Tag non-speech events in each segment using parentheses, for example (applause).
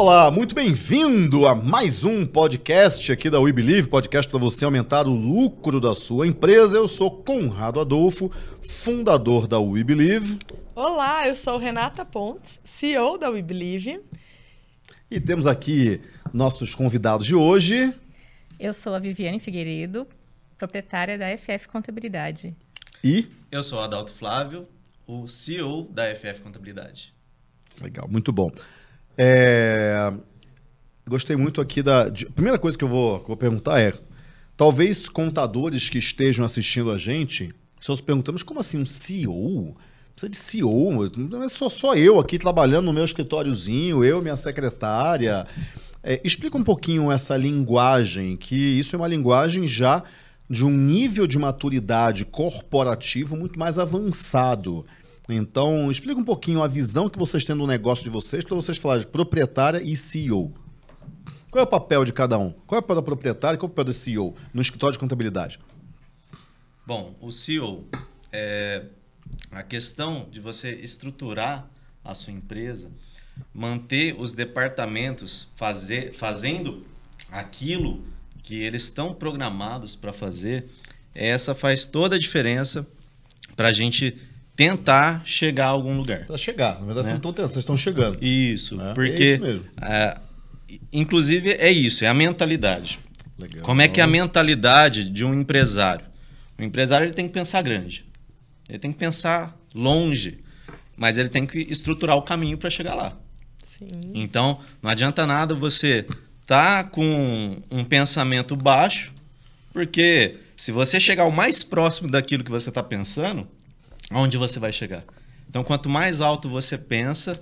Olá, muito bem-vindo a mais um podcast aqui da We Believe, podcast para você aumentar o lucro da sua empresa. Eu sou Conrado Adolfo, fundador da We Believe. Olá, eu sou Renata Pontes, CEO da We Believe. E temos aqui nossos convidados de hoje. Eu sou a Viviane Figueiredo, proprietária da FF Contabilidade. E? Eu sou o Adalto Flávio, o CEO da FF Contabilidade. Legal, muito bom. É... Gostei muito aqui da. Primeira coisa que eu vou, vou perguntar é: talvez contadores que estejam assistindo a gente, se nós perguntamos como assim um CEO? Precisa de CEO, não é só, só eu aqui trabalhando no meu escritóriozinho, eu, minha secretária. É, explica um pouquinho essa linguagem, que isso é uma linguagem já de um nível de maturidade corporativo muito mais avançado. Então, explica um pouquinho a visão que vocês têm do negócio de vocês, para vocês falarem de proprietária e CEO. Qual é o papel de cada um? Qual é o papel da proprietária e qual é o papel do CEO no escritório de contabilidade? Bom, o CEO é a questão de você estruturar a sua empresa, manter os departamentos fazer, fazendo aquilo que eles estão programados para fazer, essa faz toda a diferença para a gente tentar chegar a algum lugar. Para chegar, na verdade, né? vocês não estão tentando, vocês estão chegando. Isso, né? É porque. É isso mesmo. É, inclusive, é isso, é a mentalidade. Legal. Como é que é a mentalidade de um empresário? O empresário ele tem que pensar grande, ele tem que pensar longe, mas ele tem que estruturar o caminho para chegar lá. Sim. Então, não adianta nada você tá com um pensamento baixo, porque se você chegar o mais próximo daquilo que você está pensando, aonde você vai chegar. Então, quanto mais alto você pensa,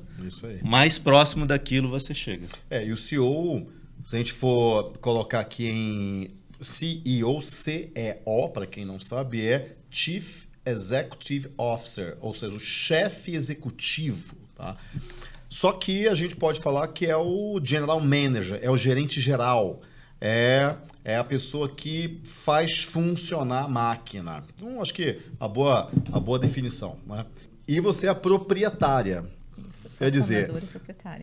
mais próximo daquilo você chega. É, e o CEO, se a gente for colocar aqui em CEO, CEO, para quem não sabe, é Chief Executive Officer, ou seja, o chefe executivo, tá? Só que a gente pode falar que é o General Manager, é o gerente geral, é é a pessoa que faz funcionar a máquina. Então, acho que a boa, a boa definição. Né? E você é a proprietária. Isso, Quer dizer,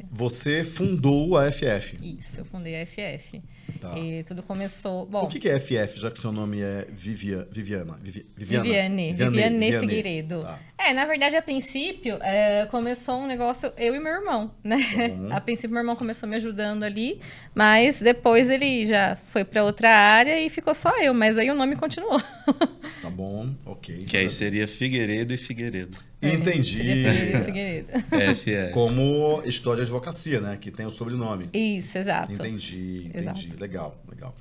você fundou a FF. Isso, eu fundei a FF. Tá. E tudo começou. Bom, o que, que é FF, já que seu nome é Vivian, Viviana? Viviana. Viviane, Viviane, Viviane Figueiredo. Tá. É, na verdade, a princípio, é, começou um negócio eu e meu irmão, (laughs) né? Uhum. A princípio, meu irmão começou me ajudando ali, mas depois ele já foi para outra área e ficou só eu, mas aí o nome continuou. (laughs) Tá bom, ok. Que aí seria Figueiredo e Figueiredo. É, entendi. FF. como escritório de advocacia, né? Que tem o sobrenome. Isso, exato. Entendi, entendi. Exato. Legal. Legal, legal.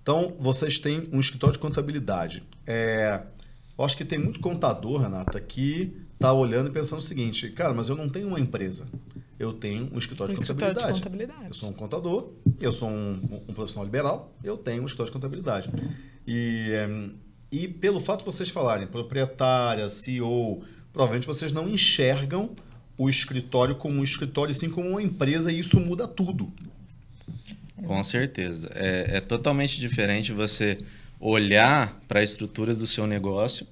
Então, vocês têm um escritório de contabilidade. É, eu acho que tem muito contador, Renata, que está olhando e pensando o seguinte, cara, mas eu não tenho uma empresa. Eu tenho um escritório, um de, escritório contabilidade. de contabilidade. Eu sou um contador, eu sou um, um, profissional liberal, eu tenho um escritório de contabilidade. E, e pelo fato de vocês falarem proprietária, CEO, provavelmente vocês não enxergam o escritório como um escritório, sim como uma empresa, e isso muda tudo. É. Com certeza. É, é totalmente diferente você olhar para a estrutura do seu negócio,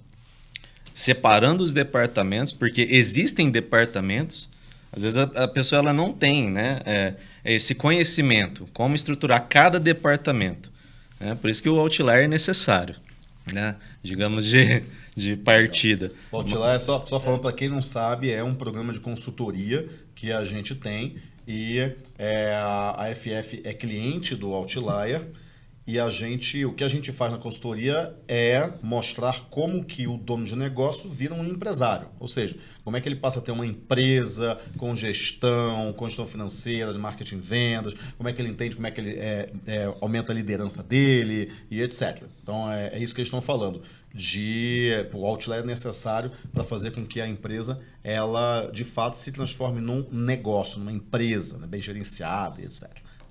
separando os departamentos, porque existem departamentos. Às vezes a, a pessoa ela não tem né, é, é, esse conhecimento, como estruturar cada departamento. Né? Por isso que o Outlier é necessário. Né? digamos, de, de partida. O Outlier, só, só falando para quem não sabe, é um programa de consultoria que a gente tem e é, a FF é cliente do Outlier e a gente, o que a gente faz na consultoria é mostrar como que o dono de negócio vira um empresário, ou seja, como é que ele passa a ter uma empresa com gestão, com gestão financeira, de marketing, vendas, como é que ele entende, como é que ele é, é, aumenta a liderança dele e etc. Então é, é isso que eles estão falando de o outlet necessário para fazer com que a empresa ela de fato se transforme num negócio, numa empresa né? bem gerenciada, etc.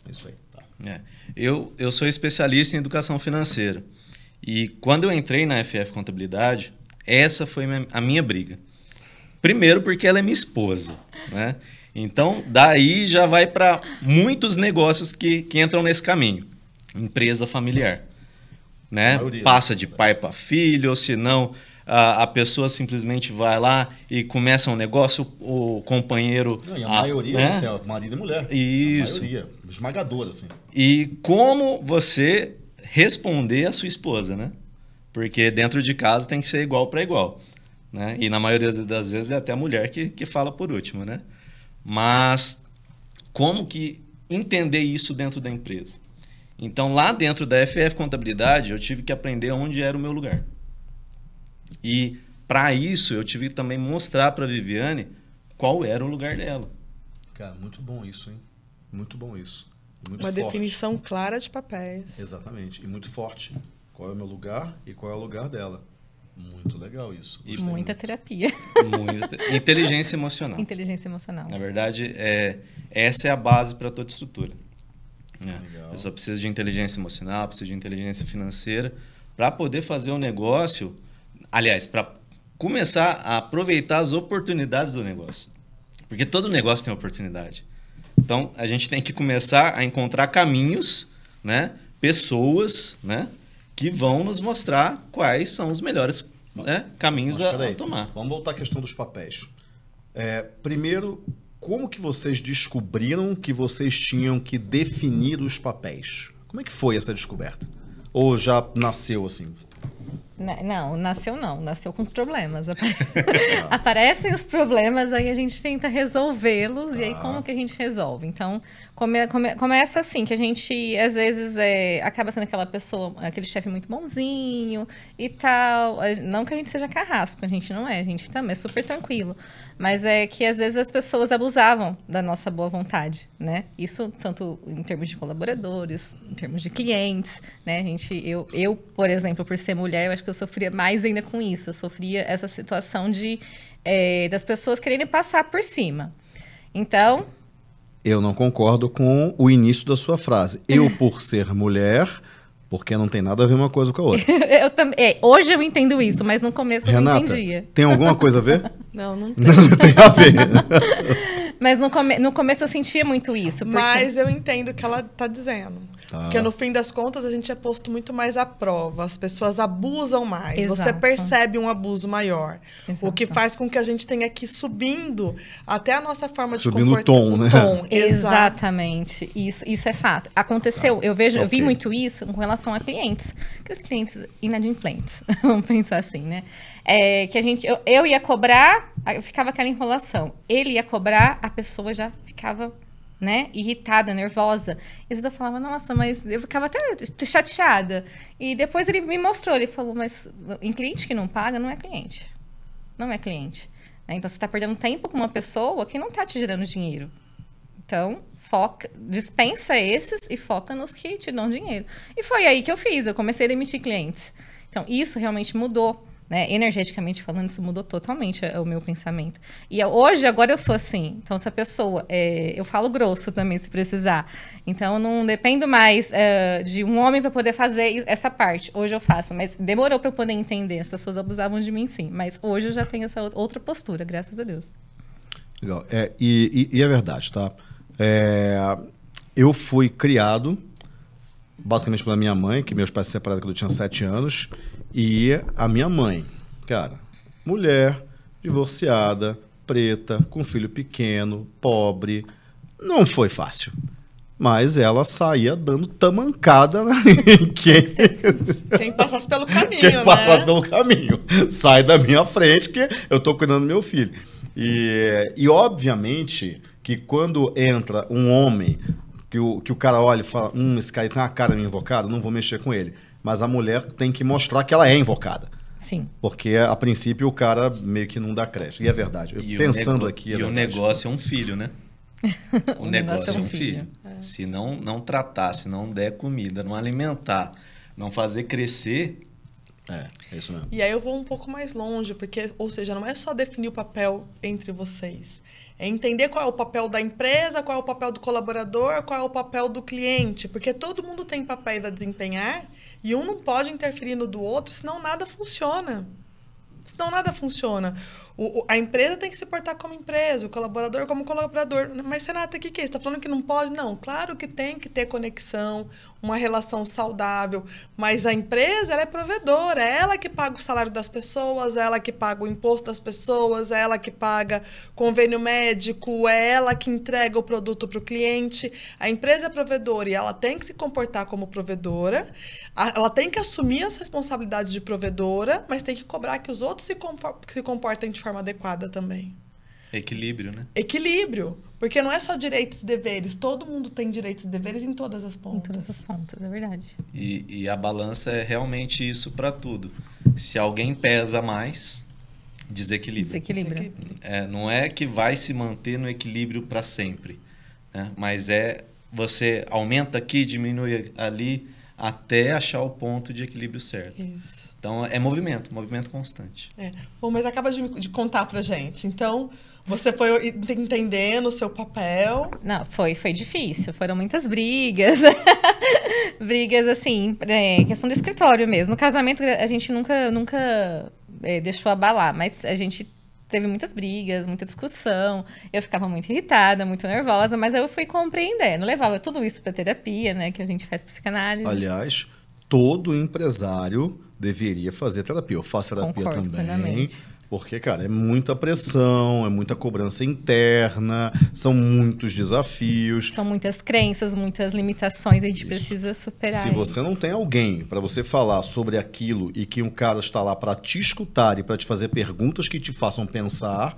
É isso aí. Tá. É. Eu eu sou especialista em educação financeira e quando eu entrei na FF Contabilidade essa foi a minha briga. Primeiro porque ela é minha esposa, né? Então daí já vai para muitos negócios que que entram nesse caminho, empresa familiar né? Passa de pai para filho, ou se não, a, a, pessoa simplesmente vai lá e começa um negócio, o, companheiro. Não, e a, a maioria, né? assim, marido e mulher. Isso. A maioria, esmagadora, assim. E como você responder à sua esposa, né? Porque dentro de casa tem que ser igual para igual. Né? E na maioria das vezes é até a mulher que, que fala por último, né? Mas como que entender isso dentro da empresa? Então, lá dentro da FF Contabilidade, eu tive que aprender onde era o meu lugar. E para isso, eu tive que também mostrar para Viviane qual era o lugar dela. Cara, muito bom isso, hein? Muito bom isso. Muito Uma forte. definição clara de papéis. Exatamente. E muito forte. Qual é o meu lugar e qual é o lugar dela. Muito legal isso. E muita muito. terapia. Muita... Inteligência emocional. Inteligência emocional. Na verdade, é... essa é a base para toda estrutura. É. Eu só preciso de inteligência emocional, preciso de inteligência financeira para poder fazer o um negócio, aliás, para começar a aproveitar as oportunidades do negócio. Porque todo negócio tem oportunidade. Então, a gente tem que começar a encontrar caminhos, né? pessoas né? que vão nos mostrar quais são os melhores né? caminhos a, a, tomar. Vamos voltar à questão dos papéis. É, primeiro, como que vocês descobriram que vocês tinham que definir os papéis? Como é que foi essa descoberta? Ou já nasceu assim? Né, não, nasceu não, nasceu com problemas. (laughs) (laughs) Aparecem os problemas, aí a gente tenta resolvê-los, ah. e aí ah. como que a gente resolve? Então, Come, come, começa assim, que a gente às vezes é, acaba sendo aquela pessoa, aquele chefe muito bonzinho e tal. Não que a gente seja carrasco, a gente não é, a gente também é super tranquilo. Mas é que às vezes as pessoas abusavam da nossa boa vontade, né? Isso tanto em termos de colaboradores, em termos de clientes, né? A gente, eu, eu, por exemplo, por ser mulher, eu acho que eu sofria mais ainda com isso. Eu sofria essa situação de é, das pessoas quererem passar por cima. Então, eu não concordo com o início da sua frase. Eu, (laughs) por ser mulher, porque não tem nada a ver uma coisa com a outra. (laughs) eu também. É, hoje eu entendo isso, mas no começo eu não entendia. Tem alguma coisa a ver? (laughs) não, não tem. não tem a ver. mas no, come... no começo eu sentia muito isso. Porque... Mas eu entendo o que ela está dizendo. Tá. Porque no fim das contas a gente é posto muito mais à prova, as pessoas abusam mais, Exato. você percebe um abuso maior, Exato. o que faz com que a gente tenha que ir subindo até a nossa forma subindo de comportamento. Subindo o tom, né? Tom. Exatamente, isso, isso é fato. Aconteceu, tá. eu vejo, okay. eu vi muito isso com relação a clientes, que os clientes inadimplentes, (laughs) vamos pensar assim, né? É, que a gente, eu, eu ia cobrar, ficava aquela enrolação. Ele ia cobrar, a pessoa já ficava né? Irritada, nervosa. E às vezes eu falava, nossa, mas eu ficava até chateada. E depois ele me mostrou, ele falou, mas em cliente que não paga, não é cliente. Não é cliente. Né? Então você está perdendo tempo com uma pessoa que não está te gerando dinheiro. Então, foca, dispensa esses e foca nos que te dão dinheiro. E foi aí que eu fiz, eu comecei a demitir clientes. Então, isso realmente mudou. Né? Energeticamente falando, isso mudou totalmente é, o meu pensamento. E hoje, agora eu sou assim. Então, se a pessoa. É, eu falo grosso também, se precisar. Então, eu não dependo mais é, de um homem para poder fazer essa parte. Hoje eu faço, mas demorou para eu poder entender. As pessoas abusavam de mim, sim. Mas hoje eu já tenho essa outra postura, graças a Deus. Legal. É, e, e, e é verdade, tá? É, eu fui criado basicamente pela minha mãe, que meus pais se separaram quando eu tinha sete anos, e a minha mãe, cara, mulher, divorciada, preta, com filho pequeno, pobre, não foi fácil. Mas ela saía dando tamancada em quem... quem passasse pelo caminho, Quem passasse né? pelo caminho. Sai da minha frente que eu tô cuidando do meu filho. E, e obviamente que quando entra um homem que o, que o cara olha e fala, hum, esse cara tem uma cara meio invocada, não vou mexer com ele mas a mulher tem que mostrar que ela é invocada. Sim. Porque, a princípio, o cara meio que não dá crédito. E é verdade. E pensando aqui. e o é negócio é um filho, né? (laughs) o, o, negócio é, é um filho. filho. É. Se não, não tratar, se não der comida, não alimentar, não fazer crescer. É, é isso mesmo. E aí eu vou um pouco mais longe, porque, ou seja, não é só definir o papel entre vocês. É entender qual é o papel da empresa, qual é o papel do colaborador, qual é o papel do cliente. Porque todo mundo tem papel a desempenhar e um não pode interferir no do outro, senão nada funciona. Senão nada funciona. O, a empresa tem que se portar como empresa, o colaborador como colaborador. Mas, Senata, o que, que é isso? Está falando que não pode? Não, claro que tem que ter conexão, uma relação saudável, mas a empresa é provedora, é ela que paga o salário das pessoas, é ela que paga o imposto das pessoas, é ela que paga convênio médico, é ela que entrega o produto para o cliente. A empresa é provedora e ela tem que se comportar como provedora, ela tem que assumir as responsabilidades de provedora, mas tem que cobrar que os outros se, se comportem de forma adequada também. Equilíbrio, né? Equilíbrio. Porque não é só direitos e deveres. Todo mundo tem direitos e deveres em todas as pontas. Em todas as pontas, é verdade. E, e a balança é realmente isso para tudo. Se alguém pesa mais, desequilíbrio. Desequilíbrio. É, não é que vai se manter no equilíbrio para sempre. Né? Mas é você aumenta aqui, diminui ali até achar o ponto de equilíbrio certo. Isso. Então é movimento, movimento constante. É. Bom, mas acaba de, de contar pra gente. Então, você foi entendendo o seu papel? Não, foi, foi difícil. Foram muitas brigas. (laughs) brigas, assim, é, questão do escritório mesmo. No casamento, a gente nunca, nunca é, deixou abalar, mas a gente teve muitas brigas, muita discussão. Eu ficava muito irritada, muito nervosa, mas eu fui compreendendo. Levava tudo isso para terapia, né? Que a gente faz psicanálise. Aliás, todo empresário deveria fazer terapia. Eu faço terapia Concordo também. Plenamente. Porque, cara, é muita pressão, é muita cobrança interna, são muitos desafios. São muitas crenças, muitas limitações, a gente isso. precisa superar. Se você não tem alguém para você falar sobre aquilo e que um cara está lá para te escutar e para te fazer perguntas que te façam pensar,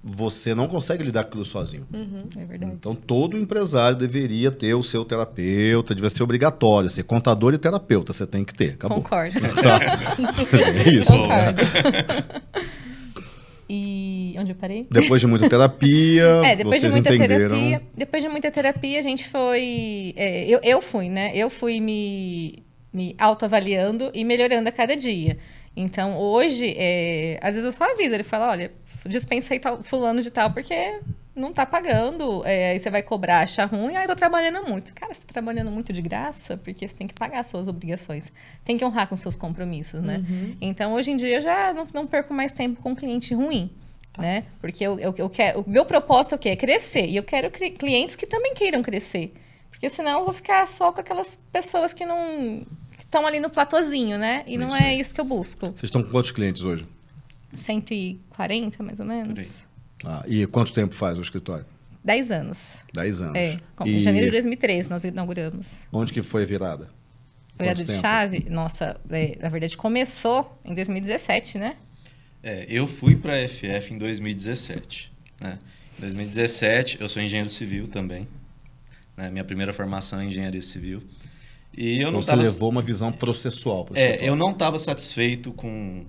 você não consegue lidar com aquilo sozinho. Uhum, é verdade. Então, todo empresário deveria ter o seu terapeuta, deveria ser obrigatório, ser contador e terapeuta, você tem que ter. Acabou. Concordo. (laughs) é isso. Concordo. Né? (laughs) E onde eu parei? Depois de muita terapia, (laughs) é, depois vocês de muita entenderam. Terapia, depois de muita terapia, a gente foi. É, eu, eu fui, né? Eu fui me, me autoavaliando e melhorando a cada dia. Então hoje, é, às vezes eu sou a vida ele fala, olha, dispensei tal, fulano de tal, porque não tá pagando, é, aí você vai cobrar, acha ruim, aí ah, tô trabalhando muito. Cara, você tá trabalhando muito de graça, porque você tem que pagar suas obrigações, tem que honrar com seus compromissos, né? Uhum. Então, hoje em dia, eu já não, não perco mais tempo com cliente ruim. Tá. Né? Porque eu, eu, eu quero, o meu propósito é o quê? É crescer. E eu quero clientes que também queiram crescer. Porque senão eu vou ficar só com aquelas pessoas que não estão ali no platôzinho, né? E não é isso que eu busco. Vocês estão com quantos clientes hoje? 140, mais ou menos. Por ah, e quanto tempo faz o escritório? Dez anos. Dez anos. É, em e... janeiro de 2013 nós inauguramos. Onde que foi a virada? A virada de chave? Nossa, é, na verdade começou em 2017, né? É, eu fui para a FF em 2017. Né? Em 2017, eu sou engenheiro civil também. Né? Minha primeira formação é engenharia civil. E eu então não você tava... levou uma visão processual. Pro é, eu não estava satisfeito com,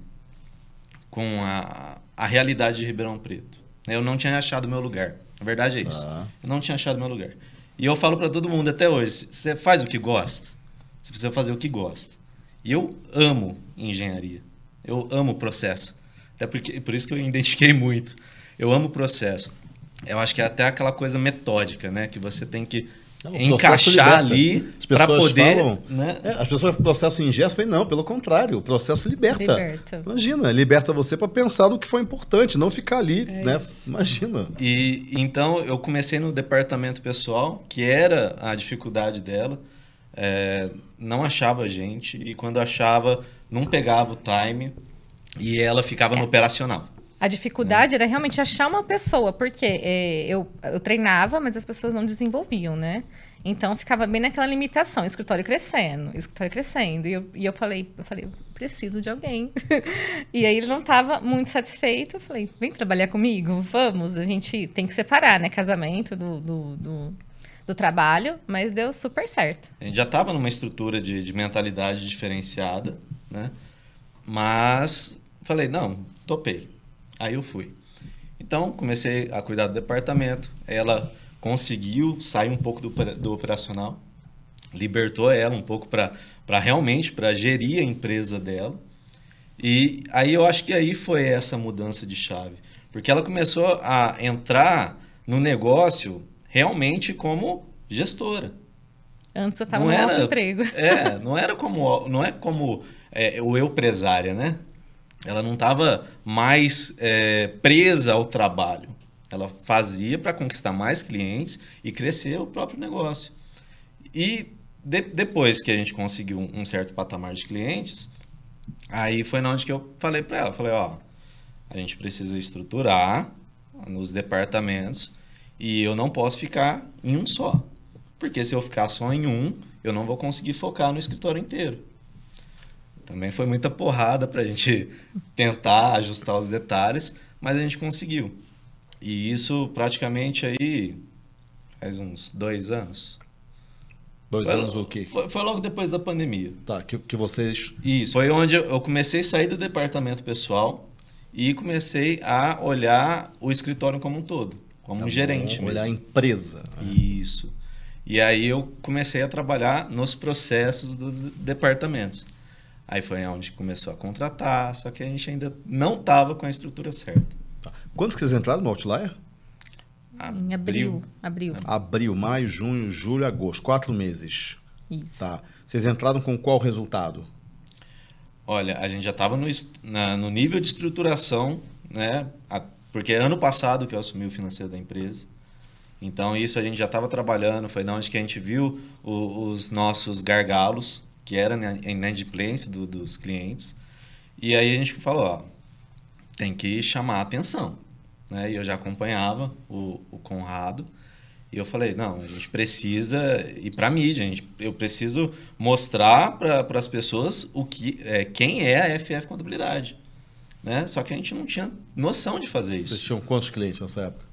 com a, a realidade de Ribeirão Preto. Eu não tinha achado meu lugar. Na verdade é isso. Ah. Eu não tinha achado meu lugar. E eu falo para todo mundo até hoje, você faz o que gosta. Você precisa fazer o que gosta. E eu amo engenharia. Eu amo o processo. Até porque por isso que eu identifiquei (laughs) muito. Eu amo o processo. Eu acho que é até aquela coisa metódica, né, que você tem que encaixar ali para poder. Falam, né? é, as pessoas que processo ingesta, falei, não, pelo contrário, o processo liberta. liberta. Imagina, liberta você para pensar no que foi importante, não ficar ali, é né? Isso. Imagina. E então eu comecei no departamento pessoal, que era a dificuldade dela. É, não achava gente, e quando achava, não pegava o time e ela ficava no é. operacional. A dificuldade é. era realmente achar uma pessoa, porque é, eu, eu treinava, mas as pessoas não desenvolviam, né? Então ficava bem naquela limitação, escritório crescendo, escritório crescendo. E eu, e eu falei, eu falei, eu preciso de alguém. (laughs) e aí ele não estava muito satisfeito. Eu falei, vem trabalhar comigo, vamos. A gente tem que separar, né? Casamento do, do, do, do trabalho, mas deu super certo. A gente já estava numa estrutura de, de mentalidade diferenciada, né? Mas falei, não, topei. Aí eu fui. Então, comecei a cuidar do departamento. Ela conseguiu sair um pouco do, do operacional, libertou ela um pouco para realmente para gerir a empresa dela. E aí eu acho que aí foi essa mudança de chave, porque ela começou a entrar no negócio realmente como gestora. Antes eu estava no era, emprego. É, não era como não é como é, o empresária, né? Ela não estava mais é, presa ao trabalho. Ela fazia para conquistar mais clientes e crescer o próprio negócio. E de, depois que a gente conseguiu um, um, certo patamar de clientes, aí foi na onde que eu falei para ela, falei, ó, a gente precisa estruturar nos departamentos e eu não posso ficar em um só. Porque se eu ficar só em um, eu não vou conseguir focar no escritório inteiro. Também foi muita porrada para a gente (laughs) tentar ajustar os detalhes, mas a gente conseguiu. E isso praticamente aí faz uns dois anos. Dois foi, anos o quê? Foi, foi, logo depois da pandemia. Tá, que, que vocês... Isso, foi onde eu comecei a sair do departamento pessoal e comecei a olhar o escritório como um todo, como tá um gerente mesmo. Olhar a empresa. Né? Isso. E aí eu comecei a trabalhar nos processos dos departamentos. Aí foi onde começou a contratar, só que a gente ainda não estava com a estrutura certa. Tá. Quantos que vocês entraram no Outlier? Abril. Em abril. Abril, abril maio, junho, julho, agosto. Quatro meses. Isso. Tá. Vocês entraram com qual resultado? Olha, a gente já estava no, no, nível de estruturação, né? A, porque ano passado que eu assumi o financeiro da empresa. Então, isso a gente já estava trabalhando. Foi na onde que a gente viu o, os nossos gargalos que era né, a inadimplência do, dos clientes. E aí a gente falou, ó, tem que chamar a atenção. Né? E eu já acompanhava o, o Conrado. E eu falei, não, a gente precisa ir para a mídia, gente, eu preciso mostrar para as pessoas o que, é, quem é a FF Contabilidade. Né? Só que a gente não tinha noção de fazer isso. Vocês tinham quantos clientes nessa época?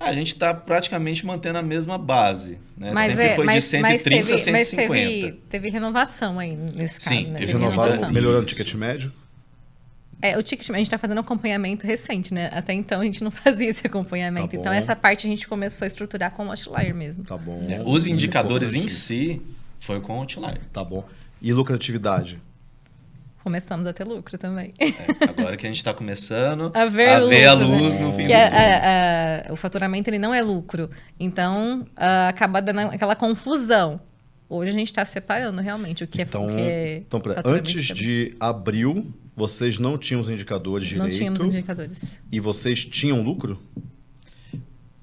A gente está praticamente mantendo a mesma base. Né? Mas Sempre é, foi mas, de 130 teve, a 150. Mas teve, teve renovação aí nesse caso. Sim, né? renovação. Melhorando o ticket médio. É, o ticket, a gente está fazendo acompanhamento recente, né? Até então a gente não (laughs) fazia esse acompanhamento. Tá então essa parte a gente começou a estruturar com o Outlier mesmo. Tá bom. É, os indicadores em si foi com o Outlier. Tá bom. E lucratividade? começamos a ter lucro também. É, agora que a gente está começando a ver, a, lucro, ver a né? luz né? no fim que do a, O faturamento ele não é lucro, então ah, acaba dando aquela confusão. Hoje a gente está separando realmente o que então, é Então, então antes de abril, vocês não tinham os indicadores de direito? Não tínhamos indicadores. E vocês tinham lucro?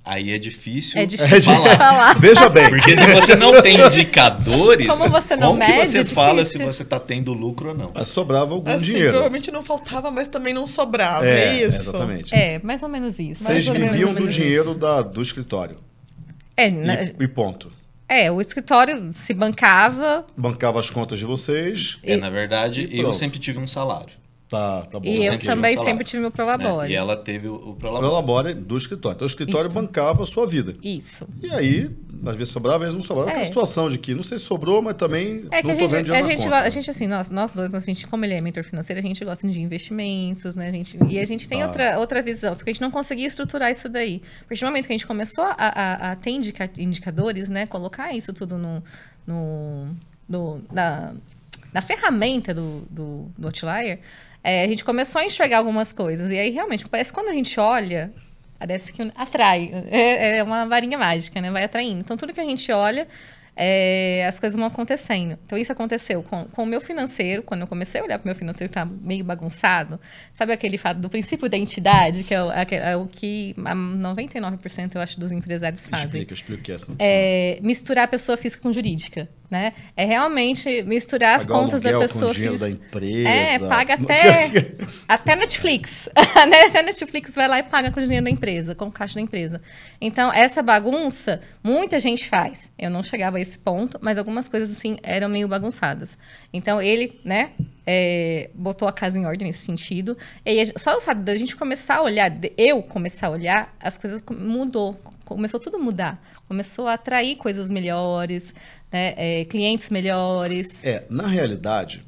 Aí é difícil, é difícil (laughs) falar. falar. Veja bem. Porque se você não tem (laughs) indicadores, como você não como mede, que você é fala se você está tendo lucro ou não? Mas sobrava algum assim, dinheiro. Provavelmente não faltava, mas também não sobrava. É, é isso. Exatamente. É, mais ou menos isso. Vocês viviam do dinheiro da, do escritório. É, na... Né? e, ponto. É, o escritório se bancava. Bancava as contas de vocês. É, na verdade, eu sempre tive um salário. Tá, tá bom. E eu, também sempre tive meu né? prolabore. Né? E ela teve o, prolabore. prolabore do escritório. Então o escritório Isso. bancava a sua vida. Isso. E aí, às vezes sobrava, às vezes não sobrava. É. Aquela situação de que não sei se sobrou, mas também é não estou vendo de a na gente, conta. A gente, assim, nós, nós dois, nós, a gente, como ele é mentor financeiro, a gente gosta de investimentos, né? A gente, e a gente tem tá. outra, outra visão. Só que a gente não conseguia estruturar isso daí. A partir do momento que a gente começou a, a, a ter indica, indicadores, né? Colocar isso tudo no... no, no na, na ferramenta do, do, do Outlier, é, a gente começou a enxergar algumas coisas. E aí, realmente, parece que quando a gente olha, parece que atrai. É, é uma varinha mágica, né? Vai atraindo. Então, tudo que a gente olha, é, as coisas vão acontecendo. Então, isso aconteceu com, com o meu financeiro, quando eu comecei a olhar para o meu financeiro, que está meio bagunçado. Sabe aquele fato do princípio da entidade, que é o, é o que 99%, eu acho, dos empresários fazem? Explica, explica é essa é, misturar a pessoa física com jurídica. Né? É realmente misturar as pagar contas da pessoa dinheiro Da empresa. É, paga até, (laughs) até Netflix. (laughs) né? Até Netflix vai lá e paga com o dinheiro da empresa, com o caixa da empresa. Então, essa bagunça, muita gente faz. Eu não chegava a esse ponto, mas algumas coisas assim eram meio bagunçadas. Então, ele, né, é, botou a casa em ordem nesse sentido. E gente, só o fato da gente começar a olhar, eu começar a olhar, as coisas mudou. Começou tudo a mudar começou a atrair coisas melhores, né? é, clientes melhores. É, na realidade,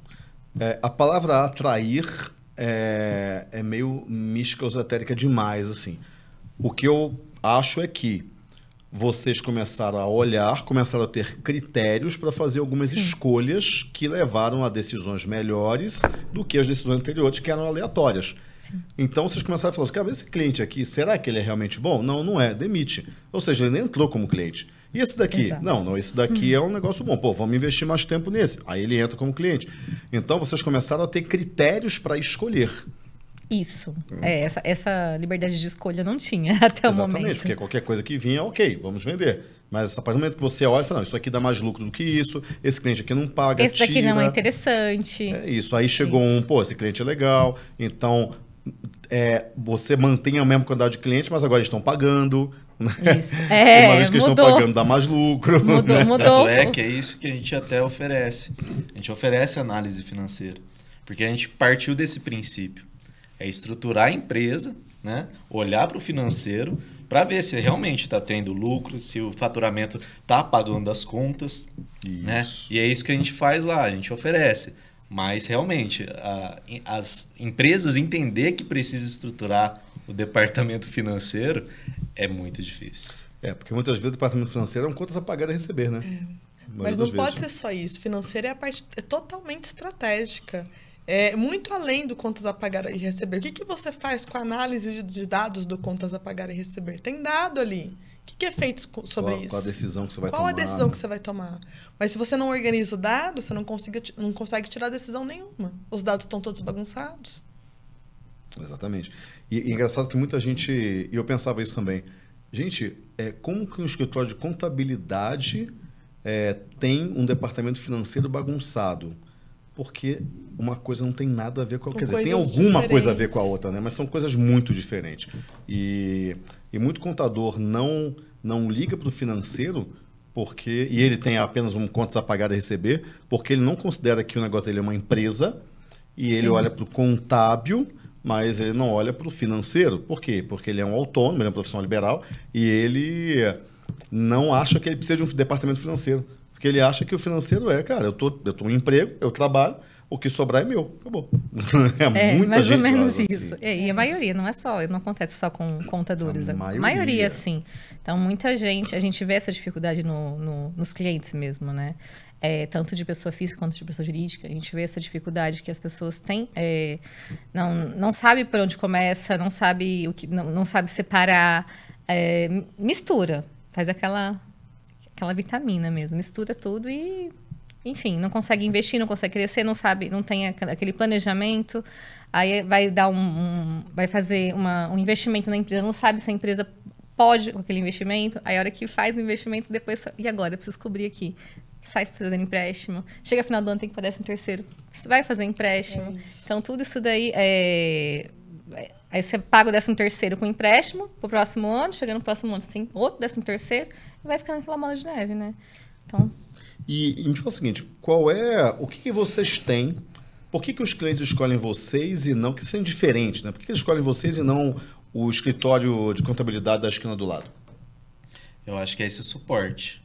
é, a palavra atrair é, é meio mística ou esotérica demais, assim. O que eu acho é que vocês começaram a olhar, começaram a ter critérios para fazer algumas Sim. escolhas que levaram a decisões melhores do que as decisões anteriores, que eram aleatórias. Então vocês começaram a falar, assim, cara, esse cliente aqui, será que ele é realmente bom? Não, não é, demite. Ou seja, ele nem entrou como cliente. E esse daqui? Exato. Não, não, esse daqui hum. é um negócio bom. Pô, vamos investir mais tempo nesse. Aí ele entra como cliente. Então vocês começaram a ter critérios para escolher. Isso. Hum. É, essa, essa liberdade de escolha não tinha (laughs) até Exatamente, o momento. Exatamente, porque qualquer coisa que vinha, ok, vamos vender. Mas a partir do momento que você olha e fala, não, isso aqui dá mais lucro do que isso, esse cliente aqui não paga, Esse tira. daqui não é interessante. É isso. Aí chegou um, pô, esse cliente é legal, então é, você mantém a mesma quantidade de clientes, mas agora estão pagando. Né? Isso. (laughs) É, uma vez que mudou. estão pagando, dá mais lucro. Mudou, né? mudou. Black, é, é isso que a gente até oferece. A gente oferece análise financeira. Porque a gente partiu desse princípio. É estruturar a empresa, né? olhar para o financeiro, para ver se realmente está tendo lucro, se o faturamento está pagando as contas. Né? E é isso que a gente faz lá, a gente oferece. Mas realmente, a, as empresas entender que precisa estruturar o departamento financeiro é muito difícil. É, porque muitas vezes o departamento financeiro é um contas a pagar e receber, né? É. Mas não vezes. pode ser só isso. Financeiro é a parte é totalmente estratégica. É muito além do contas a pagar e receber. O que, que você faz com a análise de dados do contas a pagar e receber? Tem dado ali que, que é feito sobre qual, isso? Qual a decisão que você vai qual tomar? Qual a decisão que você vai tomar? Mas se você não organiza o dado, você não, não consegue tirar decisão nenhuma. Os dados estão todos bagunçados. Exatamente. E, e é engraçado que muita gente, e eu pensava isso também, gente, é, como que um escritório de contabilidade é, tem um departamento financeiro bagunçado? porque uma coisa não tem nada a ver com a outra. Quer dizer, tem alguma diferentes. coisa a ver com a outra, né? Mas são coisas muito diferentes. E, e muito contador não, não liga para o financeiro porque e ele tem apenas um contas a pagar e receber, porque ele não considera que o negócio dele é uma empresa e ele olha para o contábil, mas ele não olha para o financeiro. Por quê? Porque ele é um autônomo, ele é um profissional liberal e ele não acha que ele precisa de um departamento financeiro. Porque ele acha que o financeiro é, cara, eu tô, eu tô um emprego, eu trabalho, o que sobrar é meu, acabou. (laughs) É, é muita mais gente ou menos isso. Assim. É, e a maioria, não é só, não acontece só com contadores. A maioria. maioria, sim. Então, muita gente, a gente vê essa dificuldade no, no, nos clientes mesmo, né? É, tanto de pessoa física quanto de pessoa jurídica, a gente vê essa dificuldade que as pessoas têm, é, não, não sabe por onde começa, não sabe o que, não, não sabe separar, é, mistura, faz aquela aquela vitamina mesmo. Mistura tudo e, enfim, não consegue investir, não consegue crescer, não sabe, não tem aquele planejamento. Aí vai dar um, um vai fazer uma, um investimento na empresa, não sabe se a empresa pode com aquele investimento. Aí a hora que faz o investimento, depois e agora, eu preciso cobrir aqui. Sai fazendo empréstimo. Chega final do ano, tem que pagar um terceiro. Vai fazer empréstimo. É então, tudo isso daí é, é, Aí você paga o décimo terceiro com empréstimo pro próximo ano, chegando no próximo ano você tem outro décimo terceiro, vai ficando aquela mola de neve, né? Então. E me fala o seguinte: qual é. O que, que vocês têm? Por que, que os clientes escolhem vocês e não. que são diferentes, né? Por que, que eles escolhem vocês e não o escritório de contabilidade da esquina do lado? Eu acho que é esse suporte.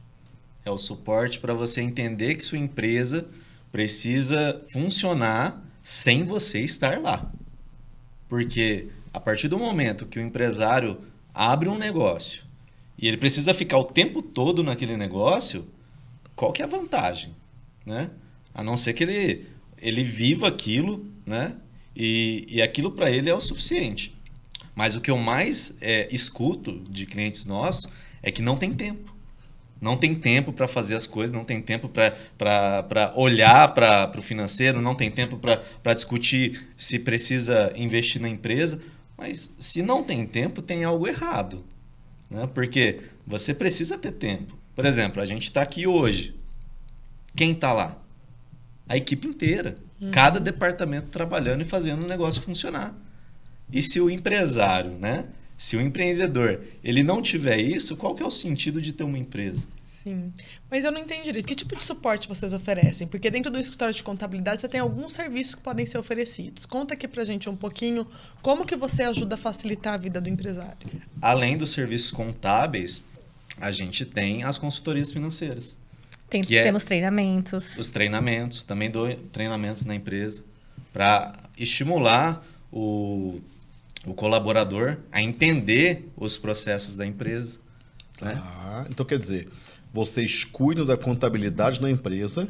É o suporte para você entender que sua empresa precisa funcionar sem você estar lá. Porque a partir do momento que o empresário abre um negócio e ele precisa ficar o tempo todo naquele negócio, qual que é a vantagem, né? A não ser que ele, ele viva aquilo, né? E, e aquilo para ele é o suficiente. Mas o que eu mais é, escuto de clientes nossos é que não tem tempo. Não tem tempo para fazer as coisas, não tem tempo para olhar para o financeiro, não tem tempo para discutir se precisa investir na empresa. Mas se não tem tempo, tem algo errado. Né? Porque você precisa ter tempo. Por exemplo, a gente está aqui hoje. Quem está lá? A equipe inteira. Uhum. Cada departamento trabalhando e fazendo o negócio funcionar. E se o empresário, né? Se o empreendedor ele não tiver isso, qual que é o sentido de ter uma empresa? Sim. Mas eu não entendi direito. Que tipo de suporte vocês oferecem? Porque dentro do escritório de contabilidade você tem alguns serviços que podem ser oferecidos. Conta aqui pra gente um pouquinho como que você ajuda a facilitar a vida do empresário. Além dos serviços contábeis, a gente tem as consultorias financeiras. Tem, é temos é treinamentos. Os treinamentos, também dou treinamentos na empresa para estimular o o colaborador a entender os processos da empresa. Né? Ah, então quer dizer, vocês cuidam da contabilidade da empresa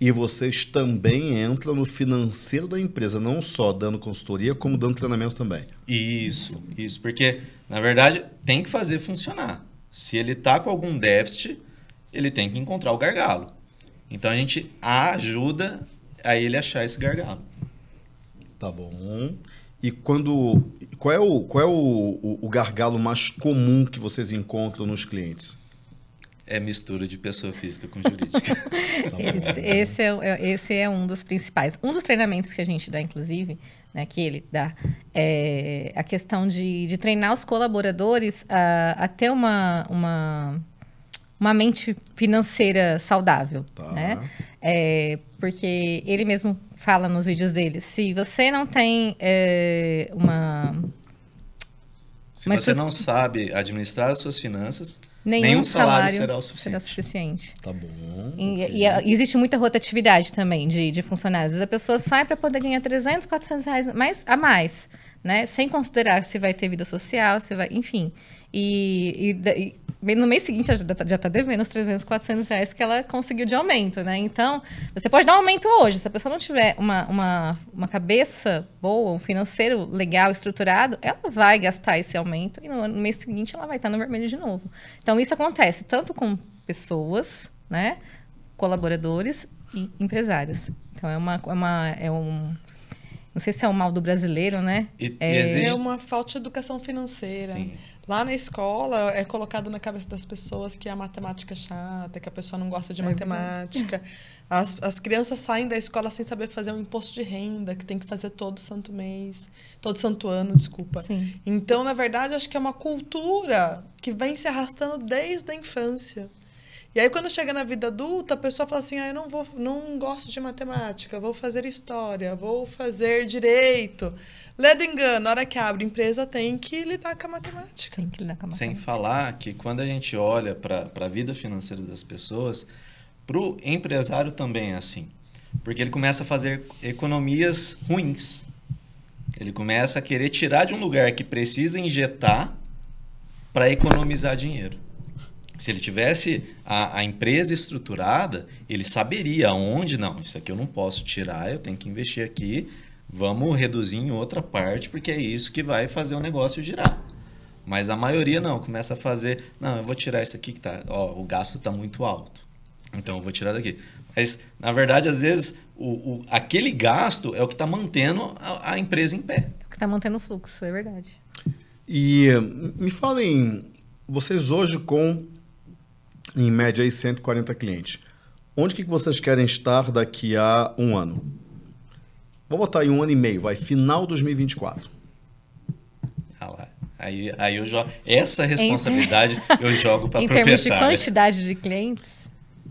e vocês também entram no financeiro da empresa, não só dando consultoria, como dando treinamento também. Isso, isso, porque na verdade tem que fazer funcionar. Se ele está com algum déficit, ele tem que encontrar o gargalo. Então a gente ajuda a ele achar esse gargalo. Tá bom. E quando. Qual é o, qual é o, o, o gargalo mais comum que vocês encontram nos clientes? É mistura de pessoa física com jurídica. (laughs) esse, esse, é, é, esse é um dos principais. Um dos treinamentos que a gente dá, inclusive, né, que ele dá, é a questão de, de treinar os colaboradores ah, até a ter uma, uma uma mente financeira saudável, tá. né? É, porque ele mesmo fala nos vídeos dele, se você não tem é, uma... Se você não sabe administrar as suas finanças, nenhum, nenhum salário, salário, será o suficiente. suficiente. Tá bom. E, okay. e existe muita rotatividade também de, de funcionários. A pessoa sai para poder ganhar 300, 400 reais mais, a mais, né? Sem considerar se vai ter vida social, se vai... Enfim. e, e, e no mês seguinte já está devendo os 300, 400 reais que ela conseguiu de aumento, né? Então, você pode dar um aumento hoje. Se a pessoa não tiver uma, uma, uma cabeça boa, um financeiro legal, estruturado, ela vai gastar esse aumento e no, no mês seguinte ela vai estar tá no vermelho de novo. Então, isso acontece tanto com pessoas, né? Colaboradores e empresários. Então, é uma... É uma é um, não sei se é o um mal do brasileiro, né? E, é... E existe... é uma falta de educação financeira. Sim. Lá na escola é colocado na cabeça das pessoas que a matemática é chata, que a pessoa não gosta de é matemática. As, as crianças saem da escola sem saber fazer um imposto de renda, que tem que fazer todo santo mês, todo santo ano, desculpa. Sim. Então, na verdade, acho que é uma cultura que vem se arrastando desde a infância. E aí, quando chega na vida adulta, a pessoa fala assim: ah, eu não, vou, não gosto de matemática, vou fazer história, vou fazer direito. Ledo engano, na hora que abre empresa, tem que lidar com a matemática. Tem que lidar com a matemática. Sem falar que quando a gente olha para a vida financeira das pessoas, para o empresário também é assim. Porque ele começa a fazer economias ruins. Ele começa a querer tirar de um lugar que precisa injetar para economizar dinheiro. Se ele tivesse a, a, empresa estruturada, ele saberia onde, não, isso aqui eu não posso tirar, eu tenho que investir aqui, vamos reduzir em outra parte, porque é isso que vai fazer o negócio girar. Mas a maioria não, começa a fazer, não, eu vou tirar isso aqui que tá, ó, o gasto está muito alto, então eu vou tirar daqui. Mas, na verdade, às vezes, o, o aquele gasto é o que está mantendo a, a empresa em pé. É o que está mantendo o fluxo, é verdade. E me falem, vocês hoje com em média aí 140 clientes. Onde que vocês querem estar daqui a um ano? Vamos botar aí um ano e meio, vai final de 2024. Ah lá. Aí, aí eu jogo. Essa responsabilidade (laughs) eu jogo para proprietário. Em termos de quantidade de clientes?